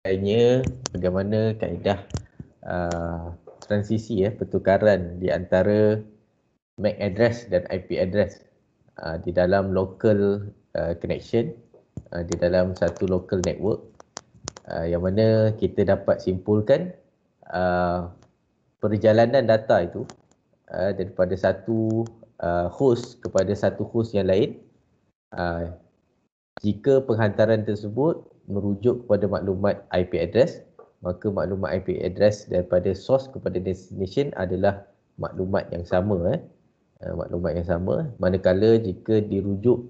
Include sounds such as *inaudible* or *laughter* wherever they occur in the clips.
Bagaimana bagaimana kaedah uh, transisi ya pertukaran di antara MAC address dan IP address uh, di dalam local uh, connection uh, di dalam satu local network uh, yang mana kita dapat simpulkan uh, perjalanan data itu uh, daripada satu uh, host kepada satu host yang lain uh, jika penghantaran tersebut merujuk kepada maklumat IP address maka maklumat IP address daripada source kepada destination adalah maklumat yang sama eh uh, maklumat yang sama manakala jika dirujuk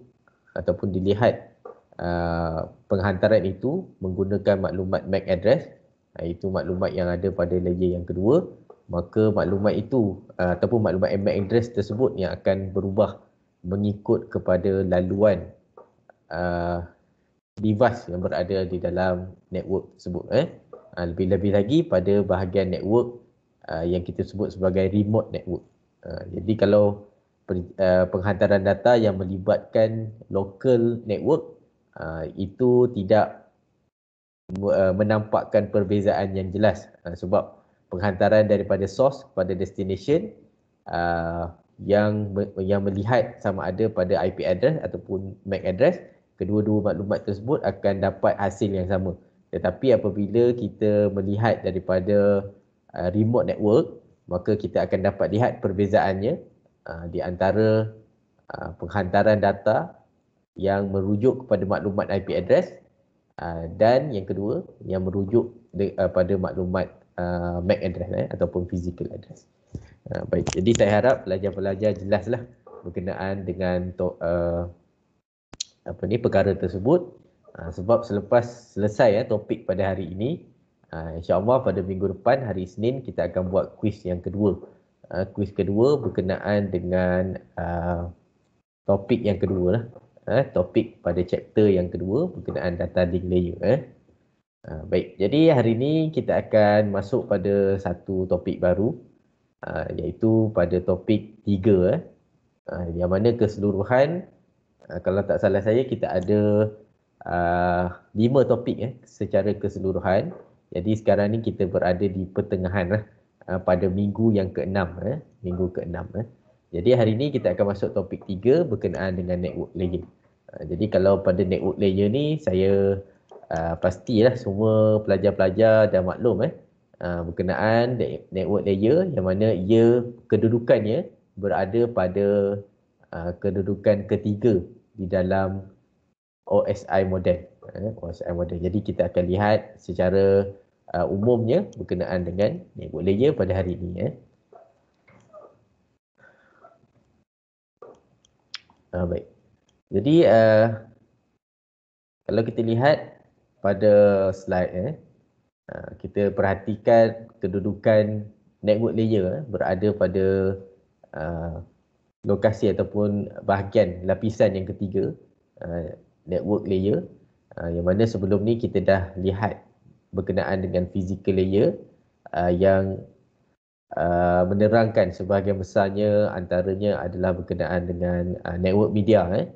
ataupun dilihat uh, penghantaran itu menggunakan maklumat MAC address iaitu ah, uh, maklumat yang ada pada layer yang kedua maka maklumat itu uh, ataupun maklumat MAC address tersebut yang akan berubah mengikut kepada laluan uh, device yang berada di dalam network tersebut eh ah, lebih-lebih lagi pada bahagian network ha, yang kita sebut sebagai remote network ha, jadi kalau per, ha, penghantaran data yang melibatkan local network ha, itu tidak ha, menampakkan perbezaan yang jelas ha, sebab penghantaran daripada source kepada destination ha, yang yang melihat sama ada pada IP address ataupun MAC address kedua-dua maklumat tersebut akan dapat hasil yang sama. Tetapi apabila kita melihat daripada uh, remote network, maka kita akan dapat lihat perbezaannya uh, di antara uh, penghantaran data yang merujuk kepada maklumat IP address uh, dan yang kedua yang merujuk kepada uh, maklumat uh, MAC address eh, ataupun physical address. Uh, baik, jadi saya harap pelajar-pelajar jelaslah berkenaan dengan to- uh, apa ni perkara tersebut uh, sebab selepas selesai ya topik pada hari ini uh, insyaallah pada minggu depan hari Isnin kita akan buat kuis yang kedua uh, kuis kedua berkenaan dengan uh, topik yang kedua lah uh, topik pada chapter yang kedua berkenaan data link layer eh uh. baik, jadi hari ini kita akan masuk pada satu topik baru uh, iaitu pada topik tiga eh, uh, yang mana keseluruhan Ah, kalau tak salah saya kita ada uh, lima topik eh, secara keseluruhan. Jadi sekarang ni kita berada di pertengahan eh, ah, pada minggu yang keenam. Eh, minggu keenam. Eh. Jadi hari ni kita akan masuk topik tiga berkenaan dengan network layer. Uh, jadi kalau pada network layer ni saya uh, pastilah semua pelajar-pelajar dah maklum eh, uh, berkenaan network layer yang mana ia kedudukannya berada pada Uh, kedudukan ketiga di dalam OSI model. Eh, OSI model. Jadi kita akan lihat secara uh, umumnya berkenaan dengan network layer pada hari ini. Eh. Uh, baik. Jadi uh, kalau kita lihat pada slide eh, uh, kita perhatikan kedudukan network layer eh, berada pada uh, lokasi ataupun bahagian lapisan yang ketiga uh, network layer uh, yang mana sebelum ni kita dah lihat berkenaan dengan physical layer uh, yang uh, menerangkan sebahagian besarnya antaranya adalah berkenaan dengan uh, network media eh.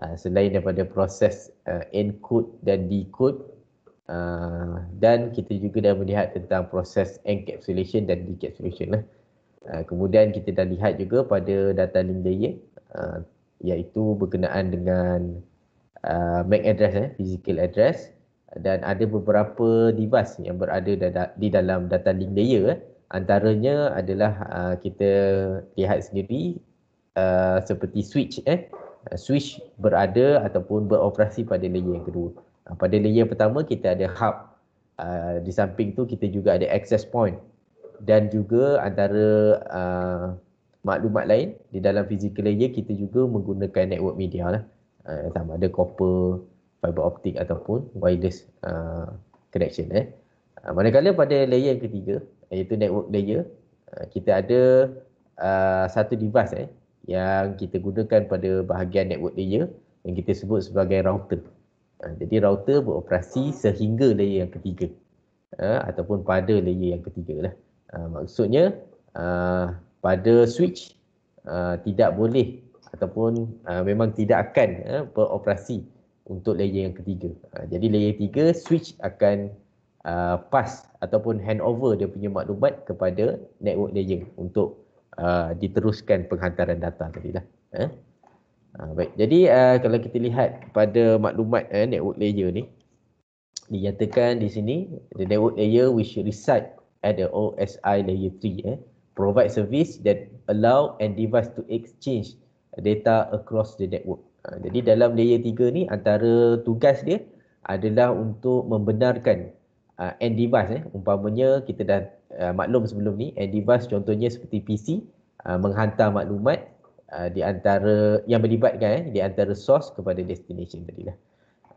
uh, selain daripada proses uh, encode dan decode Uh, dan kita juga dah melihat tentang proses encapsulation dan decapsulation lah. Eh. Ah, kemudian kita dah lihat juga pada data link layer, ya. uh, ah, iaitu berkenaan dengan uh, MAC address, eh, physical address dan ada beberapa device yang berada di dalam data link layer ya. antaranya adalah uh, kita lihat sendiri uh, seperti switch eh switch berada ataupun beroperasi pada layer yang kedua. pada layer pertama kita ada hub uh, di samping tu kita juga ada access point dan juga antara uh, maklumat lain di dalam physical layer kita juga menggunakan network media lah uh, sama ada copper fiber optik ataupun wireless uh, connection eh uh, manakala pada layer yang ketiga iaitu network layer uh, kita ada uh, satu device eh yang kita gunakan pada bahagian network layer yang kita sebut sebagai router. Uh, jadi router beroperasi sehingga layer yang ketiga uh, ataupun pada layer yang ketiga lah. Ah, maksudnya uh, pada switch uh, tidak boleh ataupun uh, memang tidak akan uh, beroperasi untuk layer yang ketiga. Uh, jadi layer tiga switch akan uh, pass ataupun handover dia punya maklumat kepada network layer untuk uh, diteruskan penghantaran data tadi lah. Uh. Eh. Uh, baik, jadi uh, kalau kita lihat pada maklumat uh, network layer ni dinyatakan di sini the network layer which reside at the OSI layer 3 eh provide service that allow and device to exchange data across the network. Ha, jadi dalam layer 3 ni antara tugas dia adalah untuk membenarkan uh, end device eh umpamanya kita dah uh, maklum sebelum ni end device contohnya seperti PC uh, menghantar maklumat uh, di antara yang melibatkan eh di antara source kepada destination tadilah.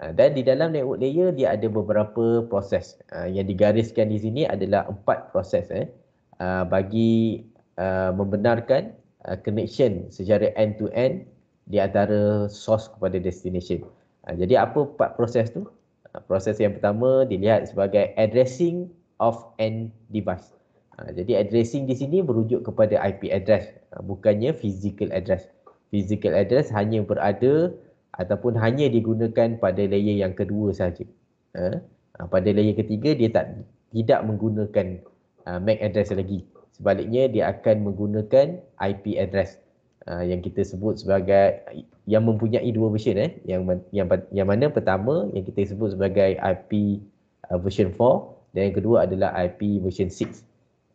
Ah, dan di dalam network layer dia ada beberapa proses ah, yang digariskan di sini adalah empat proses eh ah, bagi membenarkan connection secara end to end di antara source kepada destination. jadi apa empat proses tu? proses yang pertama dilihat sebagai addressing of end device. jadi addressing di sini berujuk kepada IP address bukannya physical address. Physical address hanya berada uh, ataupun hanya digunakan pada layer yang kedua sahaja. Ha? ha pada layer ketiga dia tak tidak menggunakan uh, MAC address lagi. Sebaliknya dia akan menggunakan IP address uh, yang kita sebut sebagai yang mempunyai dua version eh yang yang yang mana pertama yang kita sebut sebagai IP uh, version 4 dan yang kedua adalah IP version 6.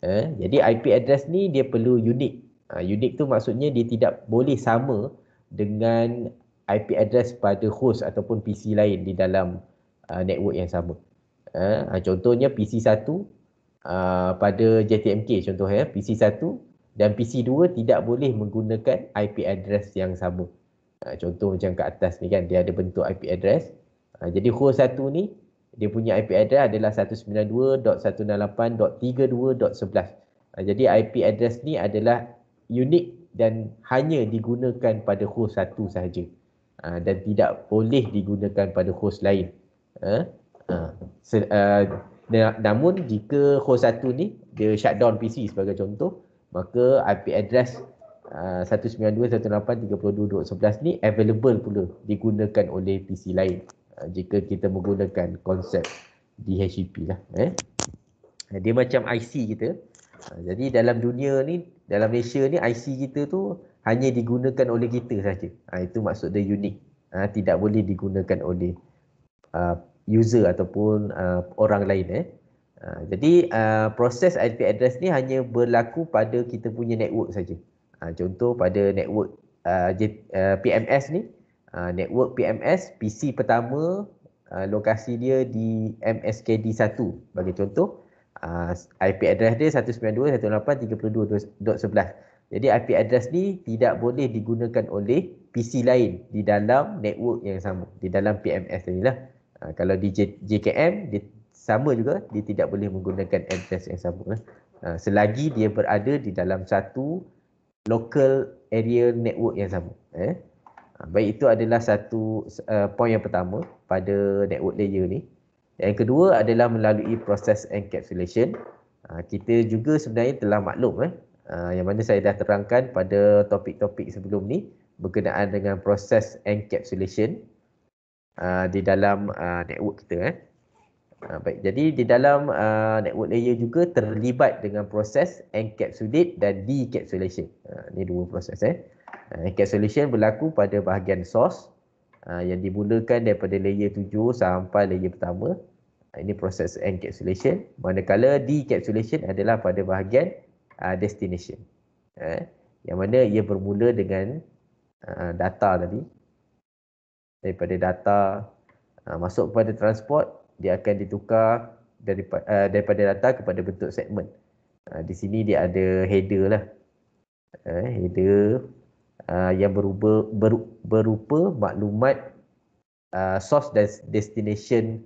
Eh, jadi IP address ni dia perlu unik. Uh, unik tu maksudnya dia tidak boleh sama dengan IP address pada host ataupun PC lain di dalam uh, network yang sama. Uh, contohnya PC 1 uh, pada JTMK contohnya eh, PC 1 dan PC 2 tidak boleh menggunakan IP address yang sama. Uh, contoh macam kat atas ni kan dia ada bentuk IP address. Uh, jadi host 1 ni dia punya IP address adalah 192.168.32.11. Uh, jadi IP address ni adalah unik dan hanya digunakan pada host 1 sahaja. Ah, dan tidak boleh digunakan pada host lain. Ah, ah. namun jika host satu ni dia shutdown PC sebagai contoh, maka IP address 192.168.32.11 ni available pula digunakan oleh PC lain jika kita menggunakan konsep DHCP lah. Eh. Dia macam IC kita. jadi dalam dunia ni, dalam Malaysia ni IC kita tu hanya digunakan oleh kita saja. Ha, itu maksud dia unik. Ha, tidak boleh digunakan oleh uh, user ataupun uh, orang lain. Eh. Ha, jadi uh, proses IP address ni hanya berlaku pada kita punya network saja. Ha, contoh pada network uh, uh PMS ni, uh, network PMS PC pertama uh, lokasi dia di MSKD 1 bagi contoh. Uh, IP address dia 192.168.32.11 jadi IP address ni tidak boleh digunakan oleh PC lain di dalam network yang sama, di dalam PMS ni lah. Ha, kalau di JKM, dia sama juga, dia tidak boleh menggunakan address yang sama lah. Ha, selagi dia berada di dalam satu local area network yang sama. Eh? Ha, baik itu adalah satu uh, point yang pertama pada network layer ni. Yang kedua adalah melalui proses encapsulation. Ha, kita juga sebenarnya telah maklum eh, Ah, yang mana saya dah terangkan pada topik-topik sebelum ni berkenaan dengan proses encapsulation uh, di dalam uh, network kita eh. Uh, baik, jadi di dalam uh, network layer juga terlibat dengan proses encapsulate dan decapsulation. Uh, ini dua proses eh. Uh, encapsulation berlaku pada bahagian source uh, yang dimulakan daripada layer tujuh sampai layer pertama. Uh, ini proses encapsulation. Manakala decapsulation adalah pada bahagian uh, destination. Eh, yang mana ia bermula dengan uh, data tadi. Daripada data uh, masuk kepada transport, dia akan ditukar daripada, uh, daripada data kepada bentuk segmen. Uh, di sini dia ada header lah. Eh, header uh, yang berupa, ber, berupa maklumat uh, source dan destination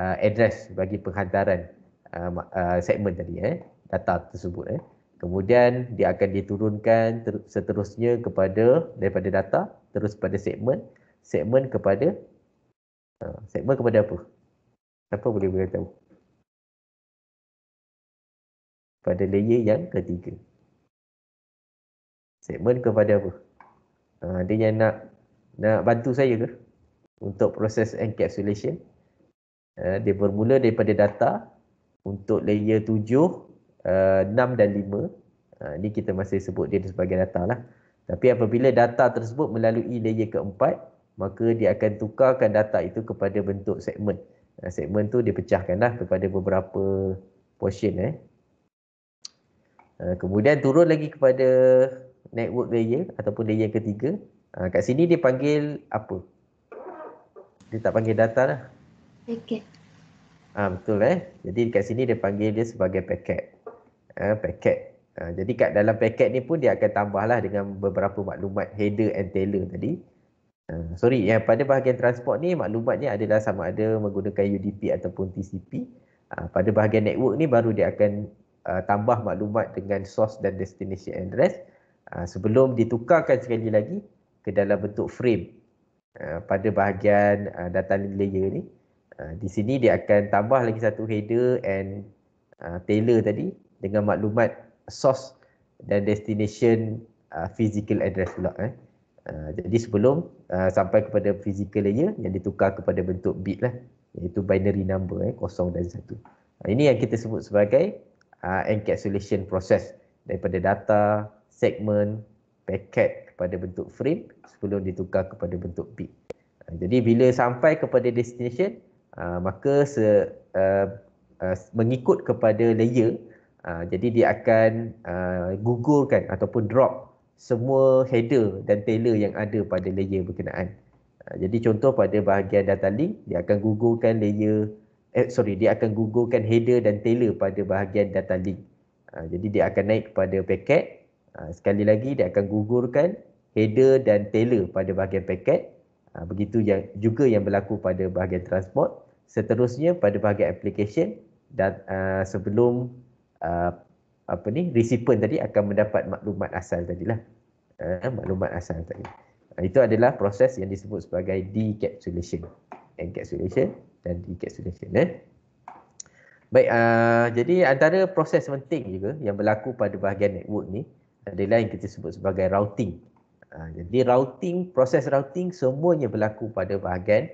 uh, address bagi penghantaran uh, uh, segmen tadi eh data tersebut eh. Kemudian dia akan diturunkan seterusnya kepada daripada data terus kepada segmen, segmen kepada uh, ha, segmen kepada apa? Siapa boleh beritahu? Pada layer yang ketiga. Segmen kepada apa? Uh, dia yang nak nak bantu saya ke untuk proses encapsulation? Uh, dia bermula daripada data untuk layer 7 uh, eh, 6 dan 5. Uh, ini kita masih sebut dia sebagai data lah. Tapi apabila data tersebut melalui layer keempat, maka dia akan tukarkan data itu kepada bentuk segmen. Uh, eh, segmen tu dipecahkanlah kepada beberapa portion eh. Uh, kemudian turun lagi kepada network layer ataupun layer ketiga. Uh, kat sini dia panggil apa? Dia tak panggil data lah. Packet. Okay. Uh, betul eh. Jadi kat sini dia panggil dia sebagai packet eh, paket. Ha, jadi kat dalam paket ni pun dia akan tambahlah dengan beberapa maklumat header and tailor tadi. Ha, sorry, yang pada bahagian transport ni maklumat ni adalah sama ada menggunakan UDP ataupun TCP. Ha, pada bahagian network ni baru dia akan uh, tambah maklumat dengan source dan destination address ha, sebelum ditukarkan sekali lagi ke dalam bentuk frame uh, pada bahagian uh, data layer ni. Uh, di sini dia akan tambah lagi satu header and uh, tailor tadi dengan maklumat source dan destination uh, physical address pula eh. Uh, jadi sebelum uh, sampai kepada physical layer yang ditukar kepada bentuk bit lah iaitu binary number eh 0 dan satu. Uh, ini yang kita sebut sebagai uh, encapsulation process daripada data, segment, packet kepada bentuk frame sebelum ditukar kepada bentuk bit. Uh, jadi bila sampai kepada destination uh, maka se, uh, uh, mengikut kepada layer Ah, jadi dia akan uh, gugurkan ataupun drop semua header dan tailor yang ada pada layer berkenaan. Uh, jadi contoh pada bahagian data link, dia akan gugurkan layer eh, sorry, dia akan gugurkan header dan tailor pada bahagian data link. Uh, jadi dia akan naik kepada paket. Uh, sekali lagi dia akan gugurkan header dan tailor pada bahagian paket. Uh, begitu yang, juga yang berlaku pada bahagian transport. Seterusnya pada bahagian application dan uh, sebelum uh, apa ni recipient tadi akan mendapat maklumat asal tadilah uh, maklumat asal tadi uh, itu adalah proses yang disebut sebagai decapsulation encapsulation dan decapsulation eh baik uh, jadi antara proses penting juga yang berlaku pada bahagian network ni adalah yang kita sebut sebagai routing uh, jadi routing proses routing semuanya berlaku pada bahagian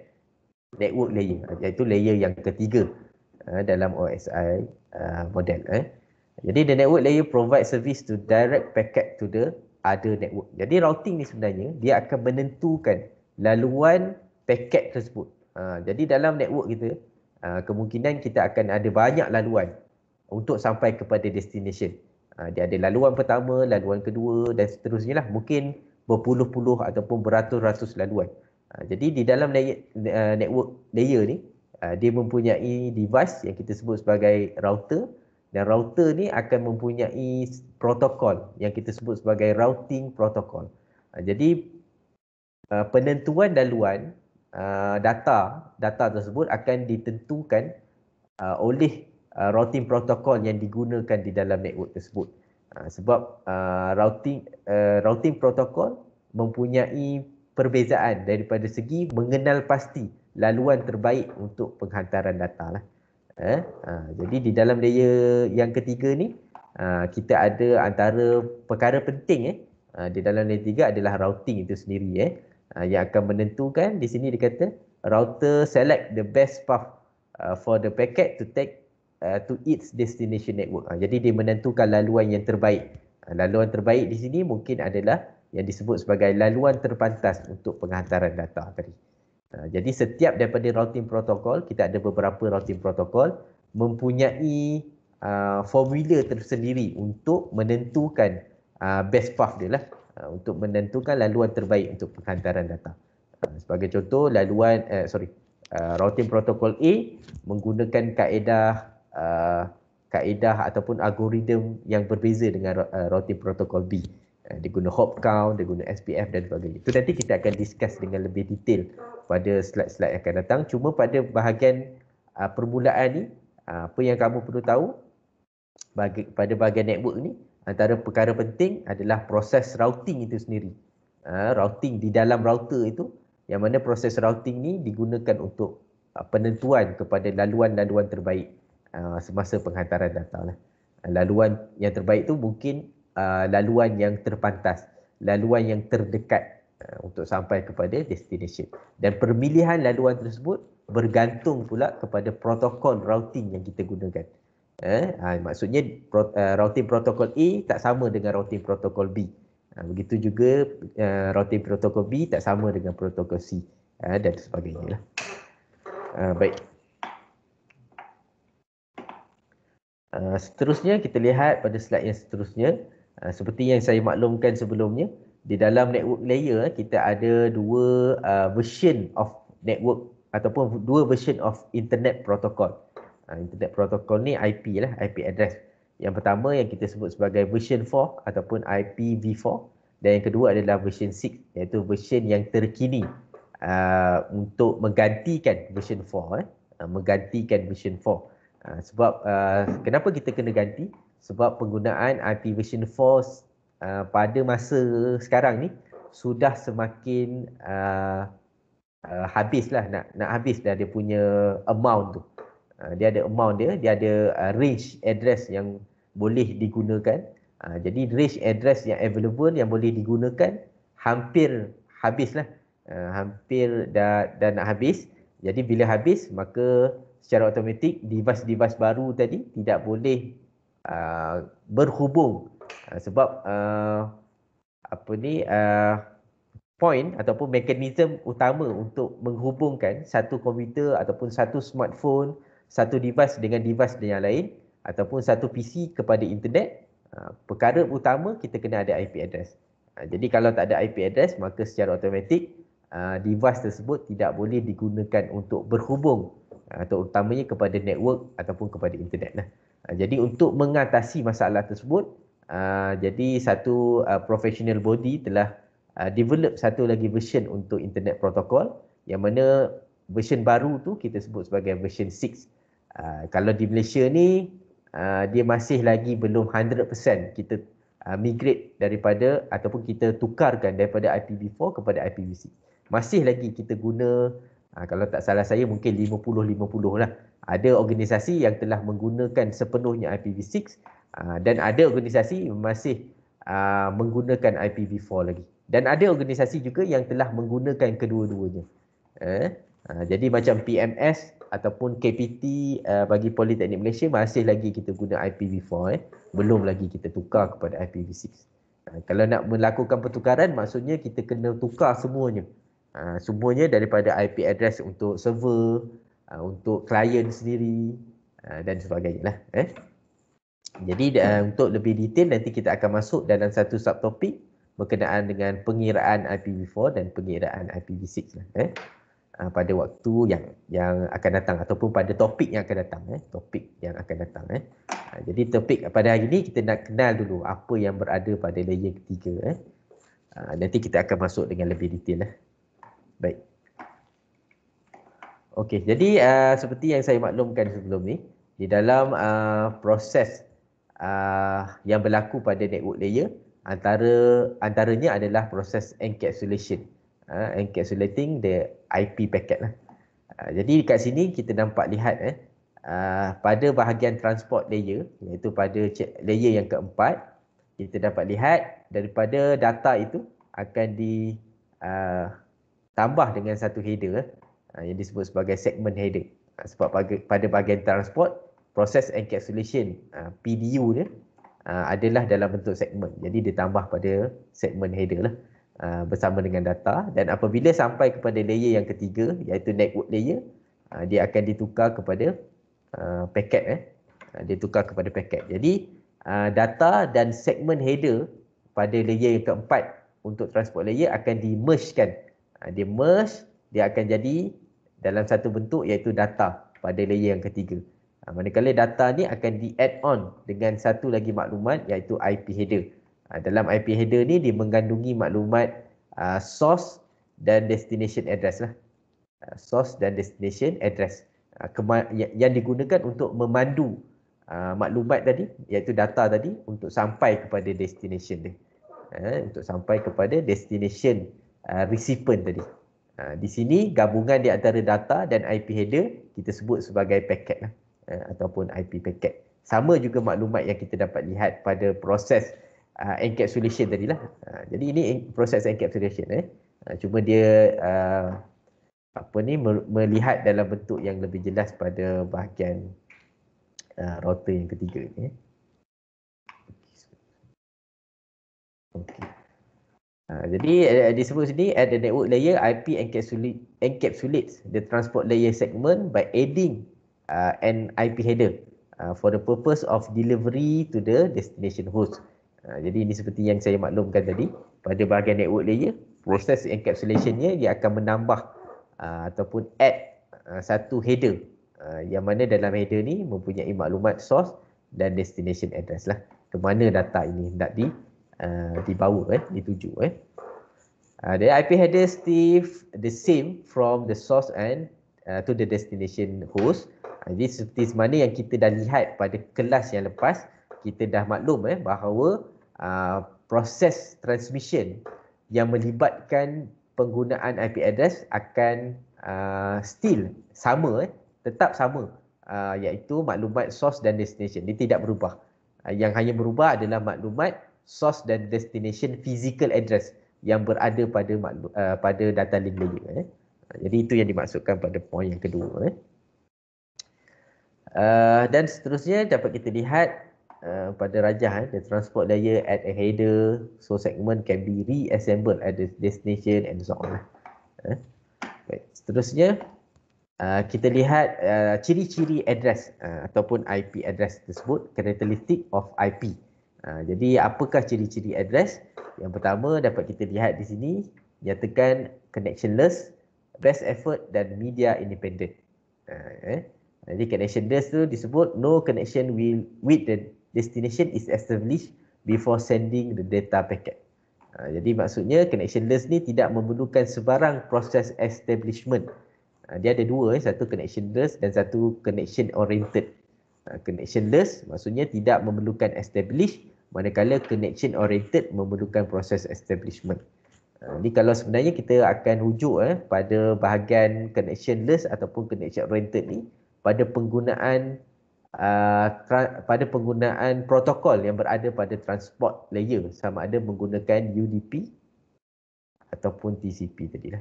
network layer iaitu layer yang ketiga uh, dalam OSI uh, eh, model. Eh. Jadi the network layer provide service to direct packet to the other network. Jadi routing ni sebenarnya dia akan menentukan laluan packet tersebut. Uh, jadi dalam network kita uh, kemungkinan kita akan ada banyak laluan untuk sampai kepada destination. Uh, dia ada laluan pertama, laluan kedua dan seterusnya lah. Mungkin berpuluh-puluh ataupun beratus-ratus laluan. jadi di dalam layer, uh, network layer ni Ah, dia mempunyai device yang kita sebut sebagai router dan router ni akan mempunyai protokol yang kita sebut sebagai routing protokol. Uh, jadi uh, penentuan laluan uh, data data tersebut akan ditentukan uh, oleh uh, routing protokol yang digunakan di dalam network tersebut. Uh, sebab uh, routing uh, routing protokol mempunyai perbezaan daripada segi mengenal pasti laluan terbaik untuk penghantaran data lah. Eh? Ha, jadi di dalam layer yang ketiga ni ha, kita ada antara perkara penting eh ha, di dalam layer tiga adalah routing itu sendiri eh ha, yang akan menentukan di sini dikata router select the best path uh, for the packet to take uh, to its destination network. Ha, jadi dia menentukan laluan yang terbaik. Ha, laluan terbaik di sini mungkin adalah yang disebut sebagai laluan terpantas untuk penghantaran data tadi. Ha, Ha, jadi setiap daripada routing protokol, kita ada beberapa routing protokol mempunyai uh, formula tersendiri untuk menentukan uh, best path dia lah. Uh, untuk menentukan laluan terbaik untuk penghantaran data. Uh, sebagai contoh, laluan, uh, sorry, uh, routing protokol A menggunakan kaedah, uh, kaedah ataupun algoritma yang berbeza dengan uh, routing protokol B. Uh, Eh, dia guna hop count, dia guna SPF dan sebagainya. Itu nanti kita akan discuss dengan lebih detail pada slide-slide yang akan datang. Cuma pada bahagian uh, permulaan ni, uh, apa yang kamu perlu tahu bagi, pada bahagian network ni, antara perkara penting adalah proses routing itu sendiri. Uh, routing di dalam router itu, yang mana proses routing ni digunakan untuk uh, penentuan kepada laluan-laluan terbaik uh, semasa penghantaran data lah. Laluan yang terbaik tu mungkin Uh, laluan yang terpantas, laluan yang terdekat uh, untuk sampai kepada destination. Dan pemilihan laluan tersebut bergantung pula kepada protokol routing yang kita gunakan. Eh, uh, maksudnya pro, uh, routing protokol A tak sama dengan routing protokol B. Uh, begitu juga uh, routing protokol B tak sama dengan protokol C uh, dan sebagainya. Uh, baik. Uh, seterusnya kita lihat pada slide yang seterusnya. Ah, seperti yang saya maklumkan sebelumnya di dalam network layer eh, kita ada dua uh, version of network ataupun dua version of internet protocol. Uh, internet protocol ni IP lah, IP address. Yang pertama yang kita sebut sebagai version 4 ataupun IPv4 dan yang kedua adalah version 6 iaitu version yang terkini uh, untuk menggantikan version 4 eh. Uh, menggantikan version 4. Uh, sebab uh, kenapa kita kena ganti? sebab penggunaan Activision 4 uh, pada masa sekarang ni sudah semakin uh, uh, habislah nak nak habis dah dia punya amount tu. Uh, dia ada amount dia, dia ada uh, range address yang boleh digunakan. Uh, jadi range address yang available yang boleh digunakan hampir habislah. Uh, hampir dah dah nak habis. Jadi bila habis maka secara automatik device-device baru tadi tidak boleh Uh, berhubung uh, sebab uh, apa ni uh, point ataupun mekanisme utama untuk menghubungkan satu komputer ataupun satu smartphone satu device dengan device yang lain ataupun satu PC kepada internet uh, perkara utama kita kena ada IP address uh, jadi kalau tak ada IP address maka secara automatik device tersebut tidak boleh digunakan untuk berhubung atau utamanya kepada network ataupun kepada internet lah Ah, jadi untuk mengatasi masalah tersebut, ah, jadi satu ah, professional body telah develop satu lagi version untuk internet protocol yang mana version baru tu kita sebut sebagai version 6. kalau di Malaysia ni dia masih lagi belum 100% kita migrate daripada ataupun kita tukarkan daripada IPv4 kepada IPv6. Masih lagi kita guna ha, kalau tak salah saya mungkin 50-50 lah ada organisasi yang telah menggunakan sepenuhnya IPv6 ha, dan ada organisasi masih ha, menggunakan IPv4 lagi dan ada organisasi juga yang telah menggunakan kedua-duanya eh? ha, jadi macam PMS ataupun KPT uh, ha, bagi Politeknik Malaysia masih lagi kita guna IPv4 eh? belum lagi kita tukar kepada IPv6 ha, kalau nak melakukan pertukaran maksudnya kita kena tukar semuanya Ah, semuanya daripada IP address untuk server, uh, untuk client sendiri uh, dan sebagainya lah. Eh. Jadi uh, untuk lebih detail nanti kita akan masuk dalam satu subtopik berkenaan dengan pengiraan IPv4 dan pengiraan IPv6 lah. Eh. Uh, pada waktu yang yang akan datang ataupun pada topik yang akan datang eh topik yang akan datang eh uh, jadi topik pada hari ini kita nak kenal dulu apa yang berada pada layer ketiga eh uh, nanti kita akan masuk dengan lebih detail eh Baik. Okey, jadi uh, seperti yang saya maklumkan sebelum ni, di dalam uh, proses uh, yang berlaku pada network layer, antara antaranya adalah proses encapsulation. Uh, encapsulating the IP packet lah. Uh, jadi dekat sini kita nampak lihat eh, uh, pada bahagian transport layer iaitu pada layer yang keempat kita dapat lihat daripada data itu akan di uh, tambah dengan satu header eh, yang disebut sebagai segment header eh, sebab pada bahagian transport proses encapsulation eh, PDU dia adalah dalam bentuk segmen jadi dia tambah pada segmen header lah bersama dengan data dan apabila sampai kepada layer yang ketiga iaitu network layer dia akan ditukar kepada paket eh dia tukar kepada paket jadi data dan segmen header pada layer yang keempat untuk transport layer akan di mergekan. Ah, dia merge dia akan jadi dalam satu bentuk iaitu data pada layer yang ketiga. Ah, manakala data ni akan di add on dengan satu lagi maklumat iaitu IP header. Ah, dalam IP header ni dia mengandungi maklumat source dan destination address lah. source dan destination address. Ya-, yang digunakan untuk memandu maklumat tadi iaitu data tadi untuk sampai kepada destination dia. untuk sampai kepada destination Uh, recipient tadi. Uh, di sini gabungan di antara data dan IP header kita sebut sebagai packet lah, uh, ataupun IP packet. Sama juga maklumat yang kita dapat lihat pada proses uh, encapsulation tadi lah. Uh, jadi ini proses encapsulation eh. Uh, cuma dia uh, apa ni melihat dalam bentuk yang lebih jelas pada bahagian uh, router yang ketiga ni. Eh. Okay. Ha, jadi uh, disebut sini at the network layer IP encapsulate, encapsulates the transport layer segment by adding uh, an IP header uh, for the purpose of delivery to the destination host. Uh, jadi ini seperti yang saya maklumkan tadi pada bahagian network layer proses encapsulationnya dia akan menambah uh, ataupun add uh, satu header uh, yang mana dalam header ni mempunyai maklumat source dan destination address lah ke mana data ini hendak di Uh, di bawah eh di dituju eh ada uh, IP header still the same from the source and uh, to the destination host uh, jadi uh, seperti mana yang kita dah lihat pada kelas yang lepas kita dah maklum eh bahawa uh, proses transmission yang melibatkan penggunaan IP address akan uh, still sama eh tetap sama uh, iaitu maklumat source dan destination dia tidak berubah uh, yang hanya berubah adalah maklumat source dan destination physical address yang berada pada uh, pada data link layer. Eh. Jadi itu yang dimaksudkan pada point yang kedua. Eh. Uh, dan seterusnya dapat kita lihat uh, pada rajah eh, the transport layer at a header so segment can be reassembled at the destination and so on. Eh. Baik, seterusnya uh, kita lihat uh, ciri-ciri uh, address uh, ataupun IP address tersebut, characteristic of IP. Ha, jadi apakah ciri-ciri address? Yang pertama dapat kita lihat di sini nyatakan connectionless, best effort dan media independent. Uh, eh. Jadi connectionless tu disebut no connection will with the destination is established before sending the data packet. Uh, jadi maksudnya connectionless ni tidak memerlukan sebarang proses establishment. Uh, dia ada dua, eh. satu connectionless dan satu connection oriented. Uh, connectionless maksudnya tidak memerlukan establish manakala connection oriented memerlukan proses establishment. Ah, jadi kalau sebenarnya kita akan rujuk eh, pada bahagian connectionless ataupun connection oriented ni pada penggunaan uh, pada penggunaan protokol yang berada pada transport layer sama ada menggunakan UDP ataupun TCP tadilah.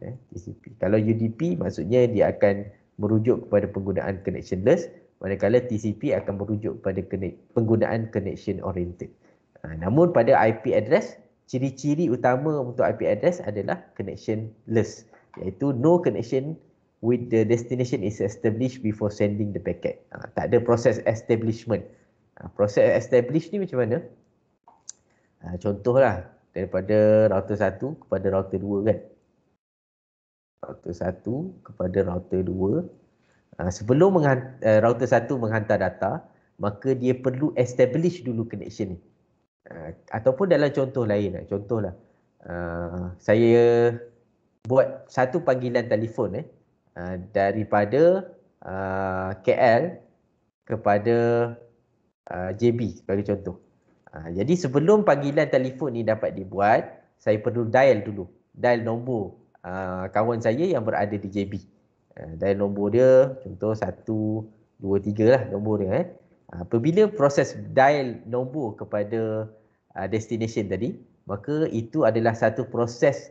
Eh, TCP. Kalau UDP maksudnya dia akan merujuk kepada penggunaan connectionless manakala TCP akan merujuk pada penggunaan connection oriented. Ha, namun pada IP address, ciri-ciri utama untuk IP address adalah connectionless iaitu no connection with the destination is established before sending the packet. Ha, tak ada proses establishment. Ha, proses establish ni macam mana? Ha, contohlah daripada router 1 kepada router 2 kan. Router 1 kepada router Ah, sebelum menghantar, uh, eh, router satu menghantar data, maka dia perlu establish dulu connection ni. Uh, ataupun dalam contoh lain, lah, contohlah uh, saya buat satu panggilan telefon eh, uh, daripada uh, KL kepada uh, JB sebagai contoh. Uh, jadi sebelum panggilan telefon ni dapat dibuat, saya perlu dial dulu. Dial nombor uh, kawan saya yang berada di JB. Eh, dan nombor dia contoh 1 2 3 lah nombor dia eh ah, apabila proses dial nombor kepada uh, destination tadi maka itu adalah satu proses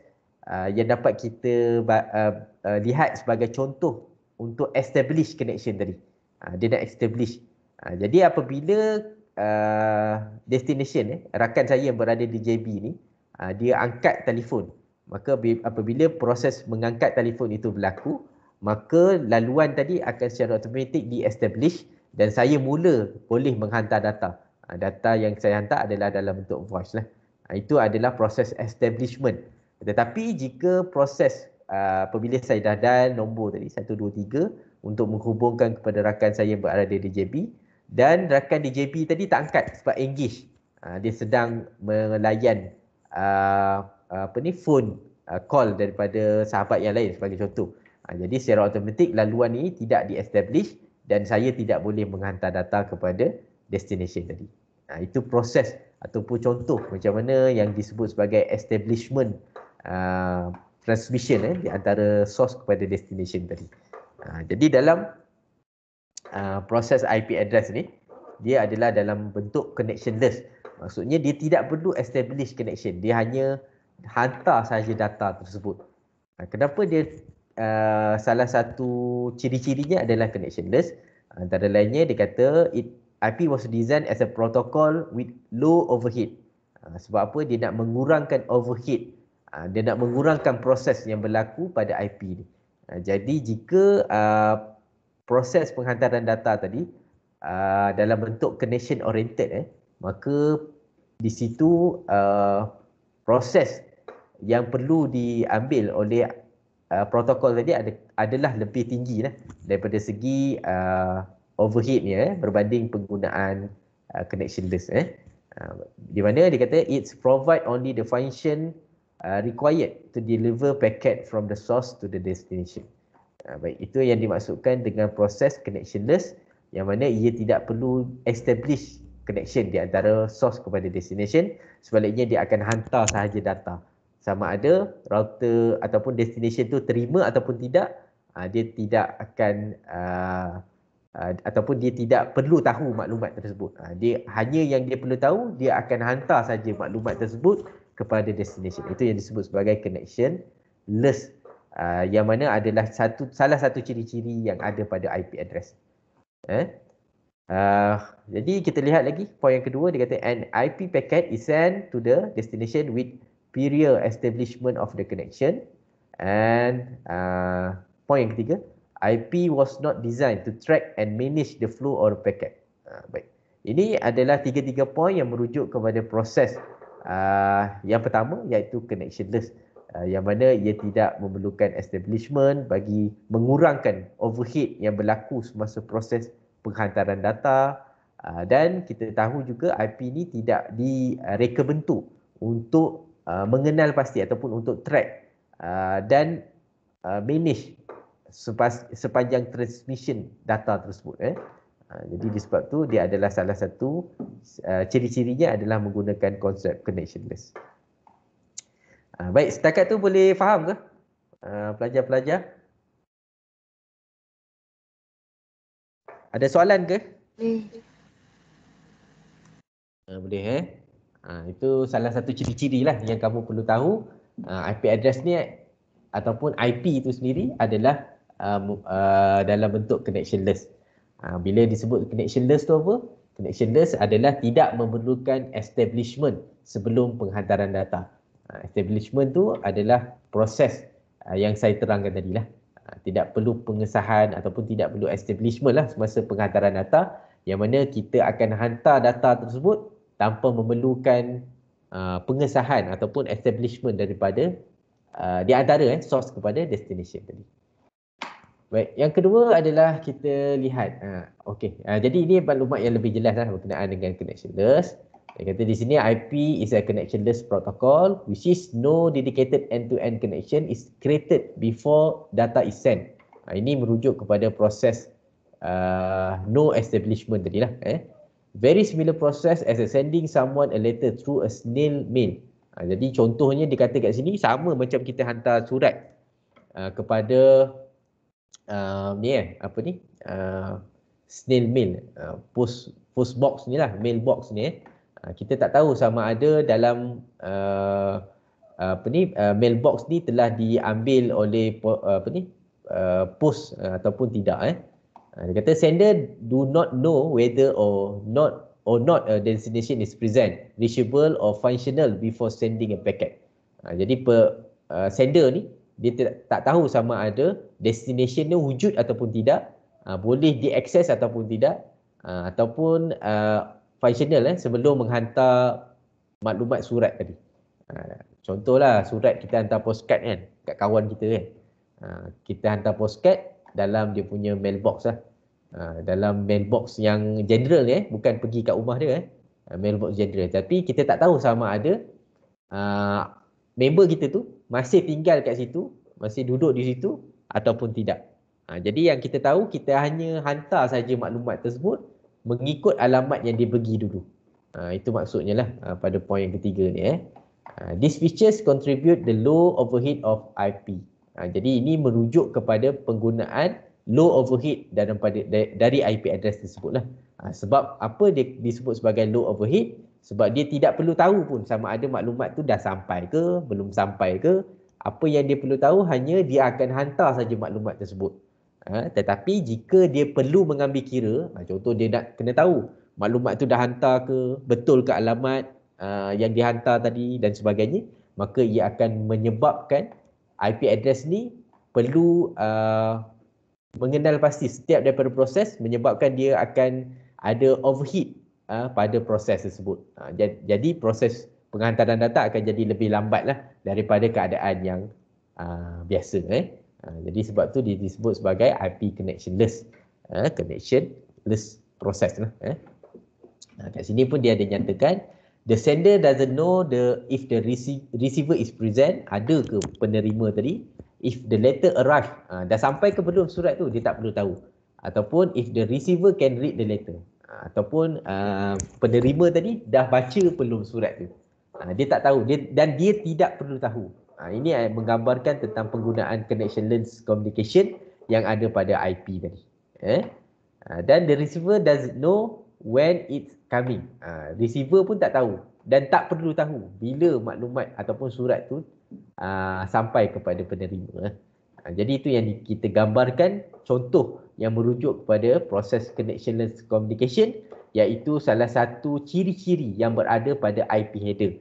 uh, yang dapat kita uh, uh, lihat sebagai contoh untuk establish connection tadi uh, dia nak establish uh, jadi apabila uh, destination eh rakan saya yang berada di JB ni uh, dia angkat telefon maka apabila proses mengangkat telefon itu berlaku maka laluan tadi akan secara automatik di-establish dan saya mula boleh menghantar data. Ha, data yang saya hantar adalah dalam bentuk voice lah. Ha, itu adalah proses establishment. Tetapi jika proses ha, apabila saya dah dial nombor tadi 123 untuk menghubungkan kepada rakan saya yang berada di JB dan rakan di JB tadi tak angkat sebab engage. Uh, dia sedang melayan uh, apa ni phone uh, call daripada sahabat yang lain sebagai contoh. Ha, jadi secara automatik laluan ini tidak di-establish dan saya tidak boleh menghantar data kepada destination tadi. Ha, itu proses ataupun contoh macam mana yang disebut sebagai establishment uh, transmission eh, di antara source kepada destination tadi. Ha, jadi dalam uh, proses IP address ni, dia adalah dalam bentuk connectionless. Maksudnya dia tidak perlu establish connection. Dia hanya hantar saja data tersebut. Ha, kenapa dia Uh, salah satu ciri-cirinya adalah connectionless. Antara lainnya dia kata it, IP was designed as a protocol with low overhead. Ah, sebab apa dia nak mengurangkan overhead. Ah, dia nak mengurangkan proses yang berlaku pada IP ni. Ah, jadi jika proses penghantaran data tadi dalam bentuk connection oriented eh, maka di situ proses yang perlu diambil oleh Uh, protokol tadi ada, adalah lebih tinggi lah daripada segi uh, overheadnya eh, berbanding penggunaan uh, connectionless. Eh. Uh, di mana dia kata it's provide only the function uh, required to deliver packet from the source to the destination. Uh, baik itu yang dimaksudkan dengan proses connectionless yang mana ia tidak perlu establish connection di antara source kepada destination sebaliknya dia akan hantar sahaja data sama ada router ataupun destination tu terima ataupun tidak uh, dia tidak akan uh, Uh, ataupun dia tidak perlu tahu maklumat tersebut. Uh, dia hanya yang dia perlu tahu dia akan hantar saja maklumat tersebut kepada destination. Itu yang disebut sebagai connection less uh, yang mana adalah satu salah satu ciri-ciri yang ada pada IP address. Eh? Uh, jadi kita lihat lagi poin yang kedua dia kata an IP packet is sent to the destination with superior establishment of the connection and uh, point yang ketiga IP was not designed to track and manage the flow or packet uh, baik ini adalah tiga-tiga point yang merujuk kepada proses uh, yang pertama iaitu connectionless uh, yang mana ia tidak memerlukan establishment bagi mengurangkan overhead yang berlaku semasa proses penghantaran data ah, dan kita tahu juga IP ini tidak direka bentuk untuk Uh, mengenal pasti ataupun untuk track uh, dan uh, manage sepas, sepanjang transmission data tersebut. Eh. Uh, jadi disebab tu dia adalah salah satu uh, ciri-cirinya adalah menggunakan konsep connectionless. Uh, baik, setakat tu boleh faham ke uh, pelajar-pelajar? Ada soalan ke? Boleh. Uh, boleh eh? Ha, itu salah satu ciri-ciri lah yang kamu perlu tahu uh, ha, IP address ni ataupun IP itu sendiri adalah um, uh, dalam bentuk connectionless. Uh, bila disebut connectionless tu apa? Connectionless adalah tidak memerlukan establishment sebelum penghantaran data. Uh, establishment tu adalah proses uh, yang saya terangkan tadi lah. Uh, tidak perlu pengesahan ataupun tidak perlu establishment lah semasa penghantaran data yang mana kita akan hantar data tersebut tanpa memerlukan uh, pengesahan ataupun establishment daripada uh, di antara eh, source kepada destination tadi. Baik, yang kedua adalah kita lihat. Uh, okay, uh, jadi ini maklumat yang lebih jelas lah berkenaan dengan connectionless. Dia kata di sini IP is a connectionless protocol which is no dedicated end-to-end connection is created before data is sent. Uh, ini merujuk kepada proses uh, no establishment tadi lah. Eh very similar process as sending someone a letter through a snail mail. Ha, jadi contohnya dia kata kat sini sama macam kita hantar surat uh, kepada uh, ni eh, apa ni? Uh, snail mail, uh, post post box ni lah, mail box ni eh. kita tak tahu sama ada dalam uh, apa ni, uh, mailbox ni telah diambil oleh uh, apa ni, uh, post uh, ataupun tidak eh. Uh, dia kata sender do not know whether or not or not a destination is present, reachable or functional before sending a packet. Uh, jadi per uh, ah, sender ni dia t- tak tahu sama ada destination ni wujud ataupun tidak, uh, boleh diakses ataupun tidak uh, ataupun uh, functional eh sebelum menghantar maklumat surat tadi. Uh, contohlah surat kita hantar postcard kan kat kawan kita kan. Uh, kita hantar postcard dalam dia punya mailbox lah. Ha, dalam mailbox yang general eh, bukan pergi kat rumah dia eh. Ha, mailbox general. Tapi kita tak tahu sama ada uh, member kita tu masih tinggal kat situ, masih duduk di situ ataupun tidak. Ha, jadi yang kita tahu, kita hanya hantar saja maklumat tersebut mengikut alamat yang dia bagi dulu. Ha, itu maksudnya lah uh, pada poin yang ketiga ni eh. Uh, these features contribute the low overhead of IP. Ha, jadi ini merujuk kepada penggunaan low overhead daripada dari IP address tersebutlah. Ha, sebab apa dia disebut sebagai low overhead? Sebab dia tidak perlu tahu pun sama ada maklumat tu dah sampai ke, belum sampai ke. Apa yang dia perlu tahu hanya dia akan hantar saja maklumat tersebut. Ha, tetapi jika dia perlu mengambil kira, ha, contoh dia nak kena tahu maklumat tu dah hantar ke, betul ke alamat uh, yang dihantar tadi dan sebagainya, maka ia akan menyebabkan IP address ni perlu uh, mengenal pasti setiap daripada proses menyebabkan dia akan ada overheat uh, pada proses tersebut. Uh, jadi proses penghantaran data akan jadi lebih lambat lah daripada keadaan yang uh, biasa. Eh. Uh, jadi sebab tu dia disebut sebagai IP connectionless. Uh, connectionless process lah. Eh. Uh, kat sini pun dia ada nyatakan the sender doesn't know the if the rece- receiver is present ada ke penerima tadi if the letter arrive uh, dah sampai ke belum surat tu dia tak perlu tahu ataupun if the receiver can read the letter uh, ataupun uh, penerima tadi dah baca belum surat tu uh, dia tak tahu dia, dan dia tidak perlu tahu uh, ini menggambarkan tentang penggunaan connection lens communication yang ada pada IP tadi eh uh, dan the receiver doesn't know when it's coming. Uh, receiver pun tak tahu dan tak perlu tahu bila maklumat ataupun surat tu uh, sampai kepada penerima. Uh, jadi itu yang kita gambarkan contoh yang merujuk kepada proses connectionless communication iaitu salah satu ciri-ciri yang berada pada IP header